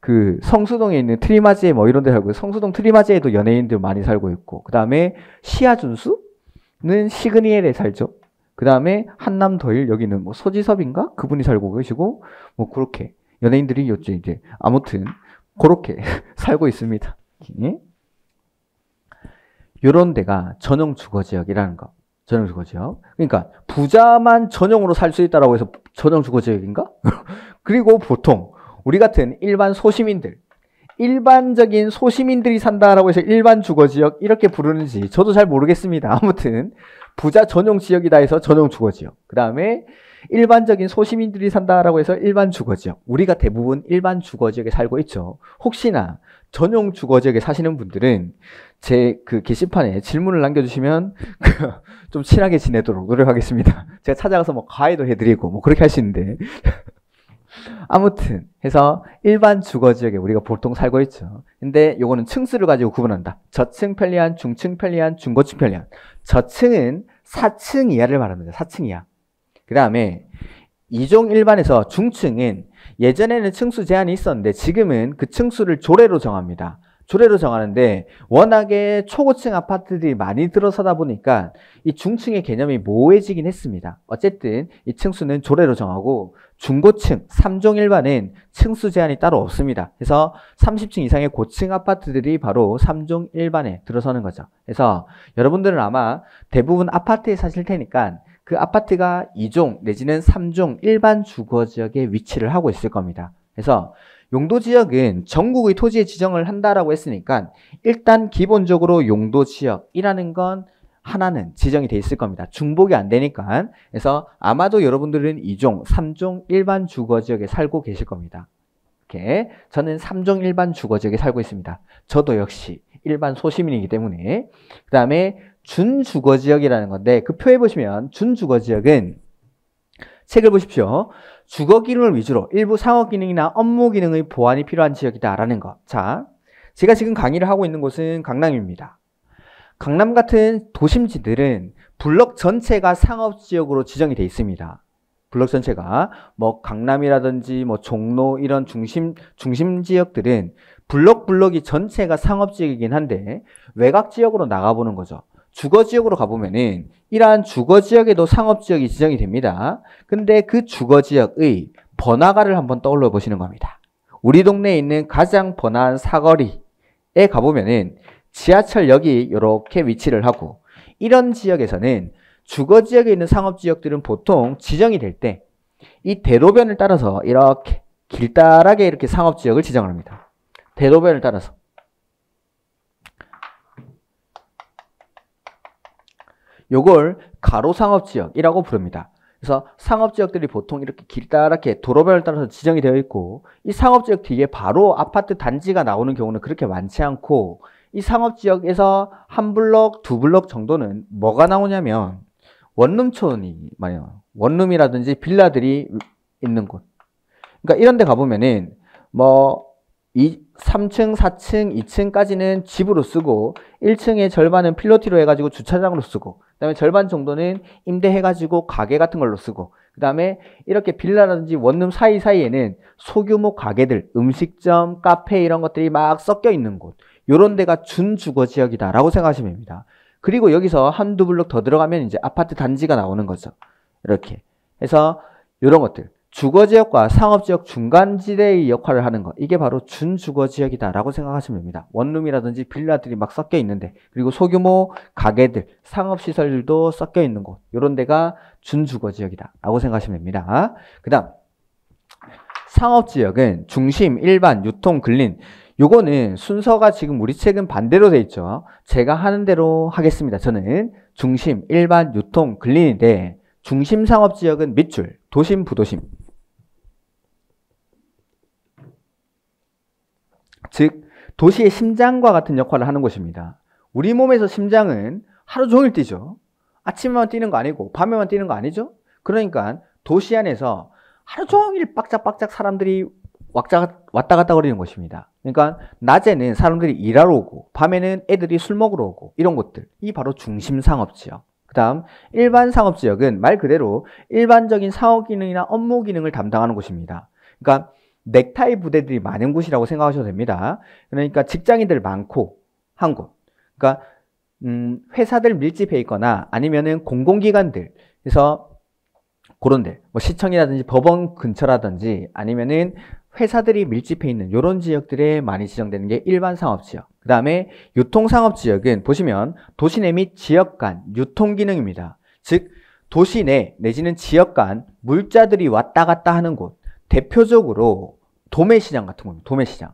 그 성수동에 있는 트리마지에 뭐 이런 데 살고 성수동 트리마지에도 연예인들 많이 살고 있고 그 다음에 시아준수는 시그니엘에 살죠 그 다음에 한남 더일 여기는 뭐 소지섭인가 그분이 살고 계시고 뭐 그렇게 연예인들이 요즘 이제 아무튼 그렇게 살고 있습니다. 이런 예? 데가 전용 주거 지역이라는 거. 전용 주거 지역. 그러니까 부자만 전용으로 살 수 있다라고 해서 전용 주거 지역인가? 그리고 보통 우리 같은 일반 소시민들 일반적인 소시민들이 산다라고 해서 일반 주거 지역 이렇게 부르는지 저도 잘 모르겠습니다. 아무튼 부자 전용 지역이다 해서 전용 주거 지역. 그다음에 일반적인 소시민들이 산다라고 해서 일반 주거 지역. 우리가 대부분 일반 주거 지역에 살고 있죠. 혹시나 전용 주거 지역에 사시는 분들은 제 그 게시판에 질문을 남겨주시면 좀 친하게 지내도록 노력하겠습니다. 제가 찾아가서 뭐 과외도 해드리고 뭐 그렇게 할 수 있는데 아무튼 해서 일반 주거 지역에 우리가 보통 살고 있죠. 근데 요거는 층수를 가지고 구분한다. 저층 편리한, 중층 편리한, 중고층 편리한. 저층은 4층 이하를 말합니다. 4층 이하. 그 다음에 이종 일반에서 중층은 예전에는 층수 제한이 있었는데 지금은 그 층수를 조례로 정합니다. 조례로 정하는데 워낙에 초고층 아파트들이 많이 들어서다 보니까 이 중층의 개념이 모호해지긴 했습니다. 어쨌든 이 층수는 조례로 정하고 중고층 3종 일반은 층수 제한이 따로 없습니다. 그래서 30층 이상의 고층 아파트들이 바로 3종 일반에 들어서는 거죠. 그래서 여러분들은 아마 대부분 아파트에 사실 테니까 그 아파트가 2종 내지는 3종 일반 주거 지역에 위치를 하고 있을 겁니다. 그래서 용도 지역은 전국의 토지에 지정을 한다라고 했으니까 일단 기본적으로 용도 지역이라는 건 하나는 지정이 돼 있을 겁니다. 중복이 안 되니까. 그래서 아마도 여러분들은 2종, 3종 일반 주거 지역에 살고 계실 겁니다. 이렇게 저는 3종 일반 주거 지역에 살고 있습니다. 저도 역시 일반 소시민이기 때문에. 그다음에 준주거 지역이라는 건데 그 표에 보시면 준주거 지역은 책을 보십시오. 주거 기능을 위주로 일부 상업 기능이나 업무 기능의 보완이 필요한 지역이다라는 것. 자, 제가 지금 강의를 하고 있는 곳은 강남입니다. 강남 같은 도심지들은 블록 전체가 상업 지역으로 지정이 돼 있습니다. 블록 전체가 뭐 강남이라든지 뭐 종로 이런 중심 중심 지역들은 블록블록이 전체가 상업 지역이긴 한데 외곽 지역으로 나가보는 거죠. 주거 지역으로 가보면은 이러한 주거 지역에도 상업 지역이 지정이 됩니다. 근데 그 주거 지역의 번화가를 한번 떠올려 보시는 겁니다. 우리 동네에 있는 가장 번화한 사거리에 가보면은 지하철역이 이렇게 위치를 하고 이런 지역에서는 주거 지역에 있는 상업 지역들은 보통 지정이 될 때 이 대로변을 따라서 이렇게 길다랗게 이렇게 상업 지역을 지정합니다. 대로변을 따라서 요걸 가로상업지역이라고 부릅니다. 그래서 상업지역들이 보통 이렇게 길다랗게 도로변을 따라서 지정이 되어 있고 이 상업지역 뒤에 바로 아파트 단지가 나오는 경우는 그렇게 많지 않고 이 상업지역에서 한 블럭, 두 블럭 정도는 뭐가 나오냐면 원룸촌이 많아요. 원룸이라든지 빌라들이 있는 곳. 그러니까 이런 데 가보면은 뭐 2, 3층, 4층, 2층까지는 집으로 쓰고 1층의 절반은 필로티로 해가지고 주차장으로 쓰고 그다음에 절반 정도는 임대해가지고 가게 같은 걸로 쓰고 그다음에 이렇게 빌라라든지 원룸 사이 사이에는 소규모 가게들, 음식점, 카페 이런 것들이 막 섞여 있는 곳요런 데가 준주거 지역이다라고 생각하시면 됩니다. 그리고 여기서 한두 블록 더 들어가면 이제 아파트 단지가 나오는 거죠. 이렇게 해서 요런 것들 주거지역과 상업지역 중간지대의 역할을 하는 것 이게 바로 준주거지역이다라고 생각하시면 됩니다. 원룸이라든지 빌라들이 막 섞여 있는데 그리고 소규모 가게들, 상업시설들도 섞여 있는 곳 이런 데가 준주거지역이다라고 생각하시면 됩니다. 그 다음 상업지역은 중심, 일반, 유통, 근린 요거는 순서가 지금 우리 책은 반대로 돼 있죠. 제가 하는 대로 하겠습니다. 저는 중심, 일반, 유통, 근린인데 중심 상업지역은 밑줄, 도심, 부도심 즉 도시의 심장과 같은 역할을 하는 곳입니다 우리 몸에서 심장은 하루 종일 뛰죠. 아침에만 뛰는 거 아니고 밤에만 뛰는 거 아니죠? 그러니까 도시 안에서 하루 종일 빡짝빡짝 사람들이 왔다 갔다 거리는 것입니다. 그러니까 낮에는 사람들이 일하러 오고 밤에는 애들이 술 먹으러 오고 이런 것들 이 바로 중심 상업지역. 그 다음 일반 상업지역은 말 그대로 일반적인 상업 기능이나 업무 기능을 담당하는 곳입니다. 그러니까 넥타이 부대들이 많은 곳이라고 생각하셔도 됩니다. 그러니까 직장인들 많고 한 곳. 그러니까 음, 회사들 밀집해 있거나 아니면은 공공기관들. 그래서 그런 데, 뭐 시청이라든지 법원 근처라든지 아니면은 회사들이 밀집해 있는 이런 지역들에 많이 지정되는 게 일반 상업 지역. 그 다음에 유통 상업 지역은 보시면 도시 내 및 지역 간 유통 기능입니다. 즉 도시 내 내지는 지역 간 물자들이 왔다 갔다 하는 곳. 대표적으로 도매시장 같은 겁니다. 도매시장.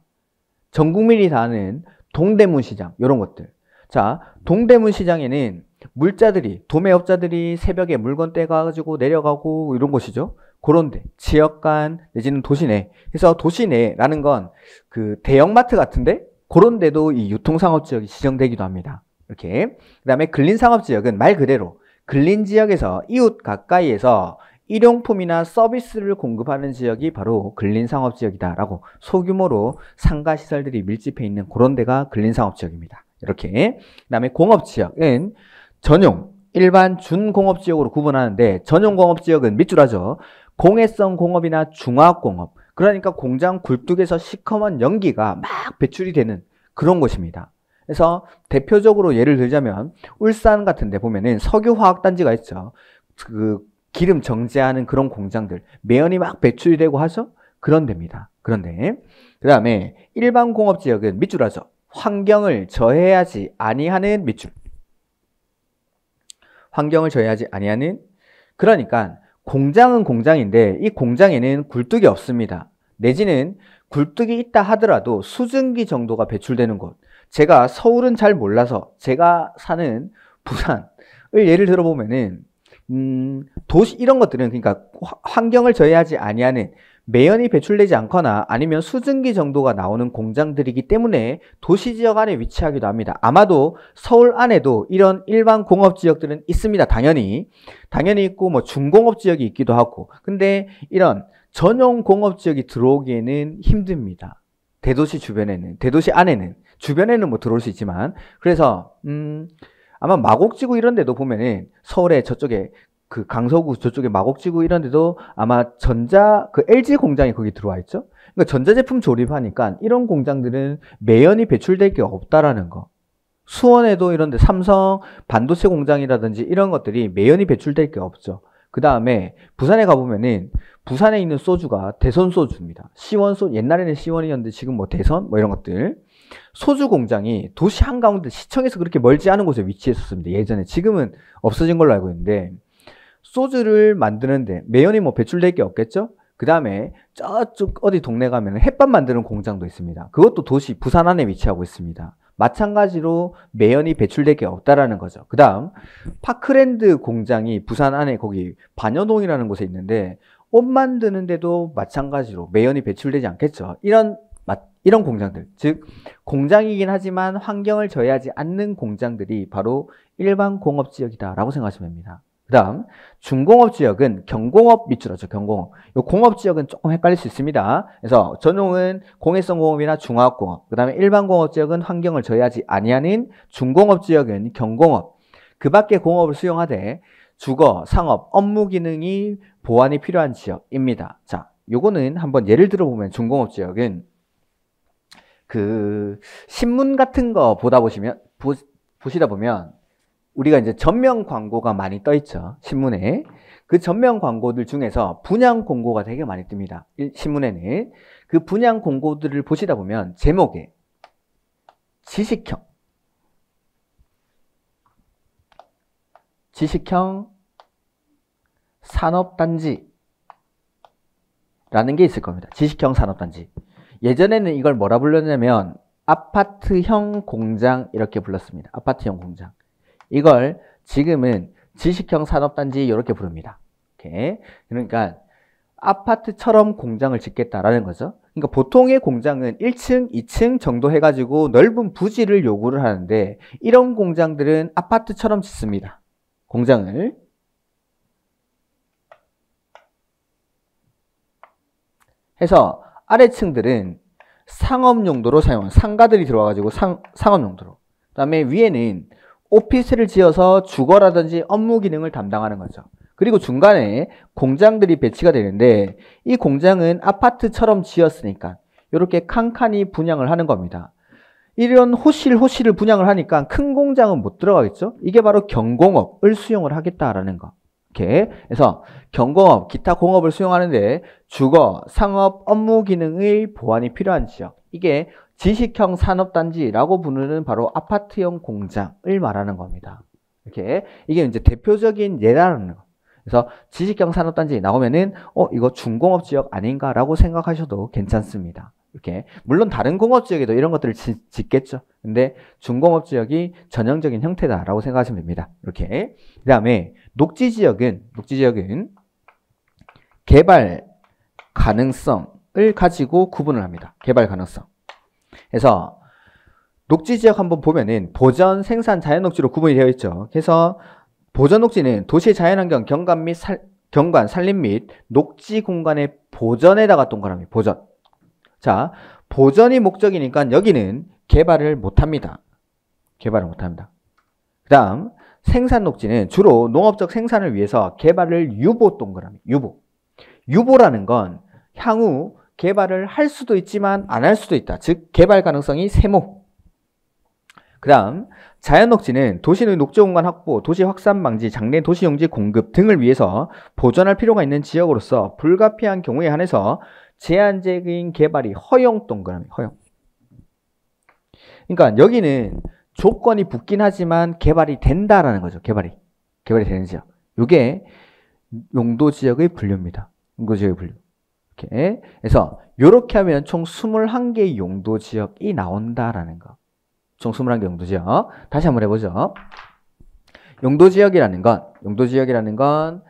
전 국민이 다 아는 동대문 시장 이런 것들. 자, 동대문 시장에는 물자들이 도매업자들이 새벽에 물건 떼가지고 내려가고 이런 곳이죠. 그런데 지역 간 내지는 도시 내. 그래서 도시 내라는 건 그 대형마트 같은데 그런 데도 이 유통상업 지역이 지정되기도 합니다. 이렇게. 그 다음에 근린상업 지역은 말 그대로 근린 지역에서 이웃 가까이에서 일용품이나 서비스를 공급하는 지역이 바로 근린상업지역이다라고 소규모로 상가시설들이 밀집해 있는 그런 데가 근린상업지역입니다. 이렇게 그 다음에 공업지역은 전용 일반 준공업지역으로 구분하는데 전용공업지역은 밑줄 하죠. 공해성 공업이나 중화공업 그러니까 공장 굴뚝에서 시커먼 연기가 막 배출이 되는 그런 곳입니다. 그래서 대표적으로 예를 들자면 울산 같은 데 보면은 석유화학단지가 있죠. 그 기름 정제하는 그런 공장들 매연이 막 배출이 되고 하죠 그런 데입니다 그런데 그 다음에 일반 공업 지역은 밑줄하죠 환경을 저해하지 아니하는 밑줄 환경을 저해하지 아니하는 그러니까 공장은 공장인데 이 공장에는 굴뚝이 없습니다 내지는 굴뚝이 있다 하더라도 수증기 정도가 배출되는 곳 제가 서울은 잘 몰라서 제가 사는 부산을 예를 들어보면은 음, 도시 이런 것들은 그러니까 환경을 저해하지 아니하는 매연이 배출되지 않거나 아니면 수증기 정도가 나오는 공장들이기 때문에 도시 지역 안에 위치하기도 합니다. 아마도 서울 안에도 이런 일반 공업 지역들은 있습니다. 당연히 당연히 있고 뭐 중공업 지역이 있기도 하고 근데 이런 전용 공업 지역이 들어오기에는 힘듭니다. 대도시 주변에는 대도시 안에는 주변에는 뭐 들어올 수 있지만 그래서 음 아마 마곡지구 이런 데도 보면은 서울의 저쪽에 그 강서구 저쪽에 마곡지구 이런 데도 아마 전자 그 LG 공장이 거기 들어와 있죠. 그러니까 전자제품 조립하니까 이런 공장들은 매연이 배출될 게 없다라는 거. 수원에도 이런 데 삼성 반도체 공장이라든지 이런 것들이 매연이 배출될 게 없죠. 그 다음에 부산에 가보면은 부산에 있는 소주가 대선 소주입니다. 시원 소 옛날에는 시원이었는데 지금 뭐 대선 뭐 이런 것들 소주 공장이 도시 한가운데 시청에서 그렇게 멀지 않은 곳에 위치했었습니다. 예전에 지금은 없어진 걸로 알고 있는데 소주를 만드는데 매연이 뭐 배출될 게 없겠죠? 그 다음에 저쪽 어디 동네 가면 햇반 만드는 공장도 있습니다. 그것도 도시 부산 안에 위치하고 있습니다. 마찬가지로 매연이 배출될 게 없다라는 거죠. 그 다음 파크랜드 공장이 부산 안에 거기 반여동이라는 곳에 있는데 옷 만드는데도 마찬가지로 매연이 배출되지 않겠죠. 이런 이런 공장들, 즉 공장이긴 하지만 환경을 저해하지 않는 공장들이 바로 일반 공업 지역이다라고 생각하시면 됩니다. 그다음 중공업 지역은 경공업 밑으로죠 경공업. 요 공업 지역은 조금 헷갈릴 수 있습니다. 그래서 전용은 공해성 공업이나 중화학 공업. 그다음에 일반 공업 지역은 환경을 저해하지 아니하는 중공업 지역은 경공업. 그밖에 공업을 수용하되 주거, 상업, 업무 기능이 보완이 필요한 지역입니다. 자, 요거는 한번 예를 들어보면 중공업 지역은 그 신문 같은 거 보다 보시면 보, 보시다 보면 우리가 이제 전면 광고가 많이 떠 있죠. 신문에. 그 전면 광고들 중에서 분양 공고가 되게 많이 뜹니다. 신문에는. 그 분양 공고들을 보시다 보면 제목에 지식형. 지식형 산업단지. 라는 게 있을 겁니다. 지식형 산업단지. 예전에는 이걸 뭐라 불렀냐면 아파트형 공장 이렇게 불렀습니다. 아파트형 공장. 이걸 지금은 지식형 산업단지 이렇게 부릅니다. 이렇게. 그러니까 아파트처럼 공장을 짓겠다라는 거죠. 그러니까 보통의 공장은 1층, 2층 정도 해가지고 넓은 부지를 요구를 하는데 이런 공장들은 아파트처럼 짓습니다. 공장을. 해서 아래층들은 상업 용도로 사용한 상가들이 들어와가지고 상, 상업 용도로. 그 다음에 위에는 오피스를 지어서 주거라든지 업무 기능을 담당하는 거죠. 그리고 중간에 공장들이 배치가 되는데 이 공장은 아파트처럼 지었으니까 이렇게 칸칸이 분양을 하는 겁니다. 이런 호실 호실을 분양을 하니까 큰 공장은 못 들어가겠죠. 이게 바로 경공업을 수용을 하겠다라는 거. 이렇게 해서 경공업, 기타 공업을 수용하는데 주거, 상업, 업무 기능의 보완이 필요한 지역. 이게 지식형 산업단지라고 부르는 바로 아파트형 공장을 말하는 겁니다. 이렇게 이게 이제 대표적인 예라는 거. 그래서 지식형 산업단지 나오면은 어 이거 중공업 지역 아닌가라고 생각하셔도 괜찮습니다. 이렇게 물론 다른 공업 지역에도 이런 것들을 지, 짓겠죠. 근데 중공업 지역이 전형적인 형태다라고 생각하시면 됩니다. 이렇게 그다음에 녹지 지역은 녹지 지역은 개발 가능성을 가지고 구분을 합니다. 개발 가능성. 그래서 녹지 지역 한번 보면은 보전, 생산, 자연 녹지로 구분이 되어 있죠. 그래서 보전 녹지는 도시 자연환경 경관 및 살, 경관, 산림 및 녹지 공간의 보전에다가 동그라미 보전. 자, 보전이 목적이니까 여기는 개발을 못 합니다. 개발을 못 합니다. 그다음 생산 녹지는 주로 농업적 생산을 위해서 개발을 유보 동그라미 유보. 유보라는 건 향후 개발을 할 수도 있지만 안 할 수도 있다. 즉 개발 가능성이 세모. 그 다음 자연녹지는 도시의 녹지공간 확보, 도시 확산 방지, 장래 도시용지 공급 등을 위해서 보존할 필요가 있는 지역으로서 불가피한 경우에 한해서 제한적인 개발이 허용 동그라미 허용. 그러니까 여기는 조건이 붙긴 하지만 개발이 된다라는 거죠. 개발이 개발이 되는 지역. 이게 용도 지역의 분류입니다. 용도 지역의 분류. 이렇게. 해서 이렇게 하면 총 21개의 용도 지역이 나온다라는 거. 총 21개 용도 지역. 다시 한번 해보죠. 용도 지역이라는 건, 용도 지역이라는 건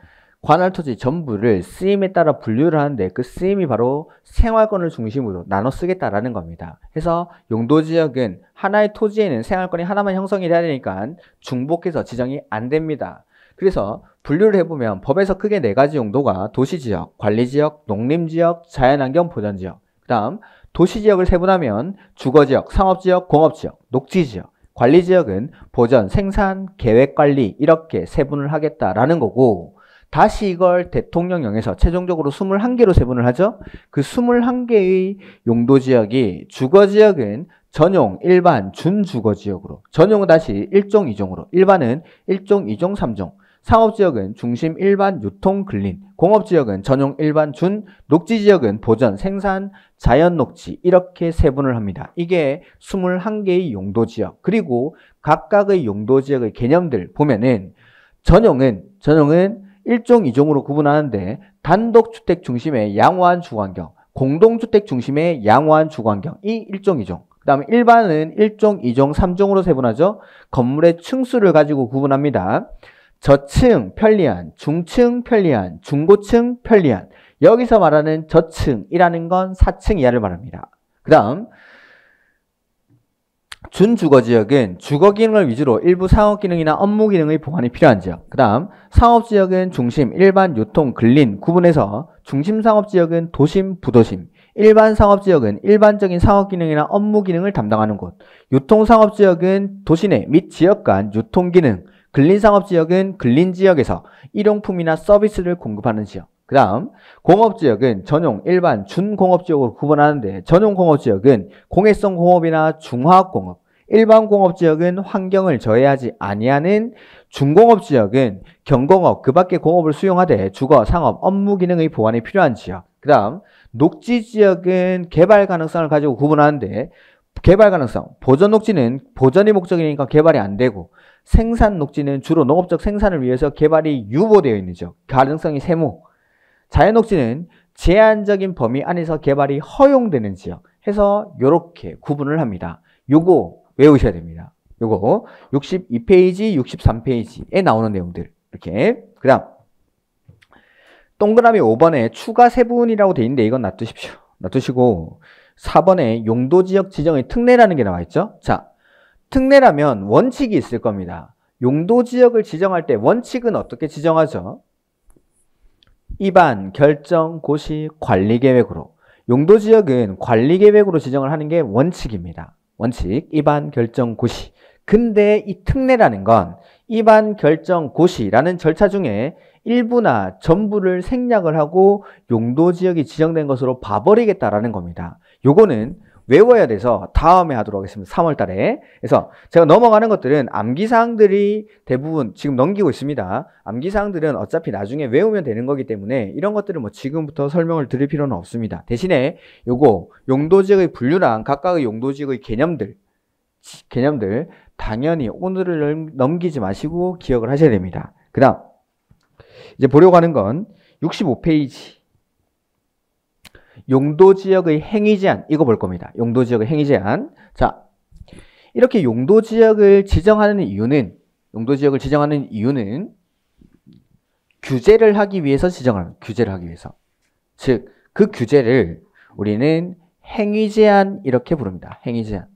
관할 토지 전부를 쓰임에 따라 분류를 하는데 그 쓰임이 바로 생활권을 중심으로 나눠 쓰겠다라는 겁니다. 그래서 용도 지역은 하나의 토지에는 생활권이 하나만 형성이 돼야 되니까 중복해서 지정이 안 됩니다. 그래서 분류를 해보면 법에서 크게 네 가지 용도가 도시지역, 관리지역, 농림지역, 자연환경 보전지역, 그 다음 도시지역을 세분하면 주거지역, 상업지역, 공업지역, 녹지지역, 관리지역은 보전, 생산, 계획관리 이렇게 세분을 하겠다라는 거고 다시 이걸 대통령령에서 최종적으로 21개로 세분을 하죠. 그 21개의 용도지역이 주거지역은 전용, 일반, 준주거지역으로 전용은 다시 1종, 2종으로 일반은 1종, 2종, 3종 상업지역은 중심 일반 유통 근린, 공업지역은 전용 일반 준, 녹지지역은 보전, 생산, 자연 녹지 이렇게 세분을 합니다. 이게 21개의 용도지역 그리고 각각의 용도지역의 개념들 보면은 전용은 전용은 1종, 2종으로 구분하는데 단독주택 중심의 양호한 주거환경, 공동주택 중심의 양호한 주거환경 이 1종, 2종 그 다음에 일반은 1종, 2종, 3종으로 세분하죠. 건물의 층수를 가지고 구분합니다. 저층 편리한, 중층 편리한, 중고층 편리한. 여기서 말하는 저층이라는 건 4층 이하를 말합니다. 그 다음, 준주거 지역은 주거 기능을 위주로 일부 상업 기능이나 업무 기능의 보완이 필요한 지역. 그 다음, 상업 지역은 중심, 일반, 유통, 근린 구분해서 중심 상업 지역은 도심, 부도심, 일반 상업 지역은 일반적인 상업 기능이나 업무 기능을 담당하는 곳, 유통 상업 지역은 도시내 및 지역 간 유통 기능, 근린 상업 지역은 근린 지역에서 일용품이나 서비스를 공급하는 지역. 그 다음 공업 지역은 전용 일반 준공업 지역으로 구분하는데 전용 공업 지역은 공해성 공업이나 중화학 공업 일반 공업 지역은 환경을 저해하지 아니하는 중공업 지역은 경공업 그 밖의 공업을 수용하되 주거, 상업, 업무 기능의 보완이 필요한 지역 그 다음 녹지 지역은 개발 가능성을 가지고 구분하는데 개발 가능성. 보전 녹지는 보전이 목적이니까 개발이 안 되고 생산 녹지는 주로 농업적 생산을 위해서 개발이 유보되어 있는 지역. 가능성이 세모. 자연 녹지는 제한적인 범위 안에서 개발이 허용되는 지역. 해서 이렇게 구분을 합니다. 요거 외우셔야 됩니다. 요거 62페이지, 63페이지에 나오는 내용들. 이렇게. 그다음 동그라미 5번에 추가 세분이라고 돼 있는데 이건 놔두십시오. 놔두시고 4번에 용도 지역 지정의 특례라는 게 나와 있죠. 자, 특례라면 원칙이 있을 겁니다. 용도 지역을 지정할 때 원칙은 어떻게 지정하죠? 입반 결정, 고시, 관리 계획으로. 용도 지역은 관리 계획으로 지정을 하는 게 원칙입니다. 원칙, 입반 결정, 고시. 근데 이 특례라는 건입반 결정, 고시라는 절차 중에 일부나 전부를 생략을 하고 용도 지역이 지정된 것으로 봐버리겠다라는 겁니다. 요거는 외워야 돼서 다음에 하도록 하겠습니다. 3월 달에. 그래서 제가 넘어가는 것들은 암기사항들이 대부분 지금 넘기고 있습니다. 암기사항들은 어차피 나중에 외우면 되는 거기 때문에 이런 것들은 뭐 지금부터 설명을 드릴 필요는 없습니다. 대신에 요거 용도지역의 분류랑 각각의 용도지역의 개념들 개념들 당연히 오늘을 넘기지 마시고 기억을 하셔야 됩니다. 그 다음 이제 보려고 하는 건 65페이지 용도 지역의 행위 제한 이거 볼 겁니다. 용도 지역의 행위 제한. 자, 이렇게 용도 지역을 지정하는 이유는 용도 지역을 지정하는 이유는 규제를 하기 위해서 지정하는 규제를 하기 위해서. 즉, 그 규제를 우리는 행위 제한 이렇게 부릅니다. 행위 제한.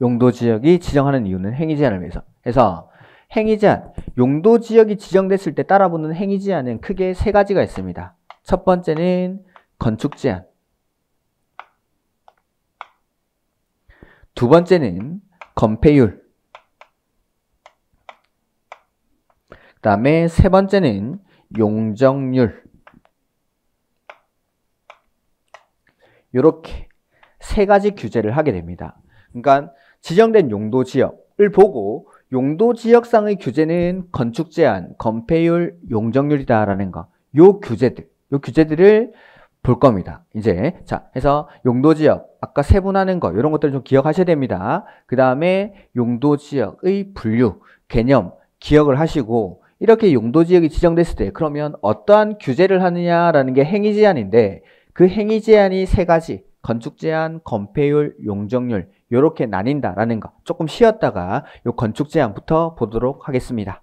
용도 지역이 지정하는 이유는 행위 제한을 위해서. 해서 행위 제한, 용도 지역이 지정됐을 때 따라붙는 행위 제한은 크게 세 가지가 있습니다. 첫 번째는 건축 제한, 두 번째는 건폐율, 그 다음에 세 번째는 용적률 이렇게 세 가지 규제를 하게 됩니다. 그러니까 지정된 용도 지역을 보고 용도 지역상의 규제는 건축 제한, 건폐율, 용적률이다라는 거. 요 규제들, 요 규제들을 볼 겁니다. 이제 자, 해서 용도 지역 아까 세분하는 거 이런 것들을 좀 기억하셔야 됩니다. 그 다음에 용도 지역의 분류 개념 기억을 하시고 이렇게 용도 지역이 지정됐을 때 그러면 어떠한 규제를 하느냐라는 게 행위 제한인데 그 행위 제한이 세 가지 건축 제한, 건폐율, 용적률 이렇게 나뉜다라는 거 조금 쉬었다가 이 건축 제안부터 보도록 하겠습니다.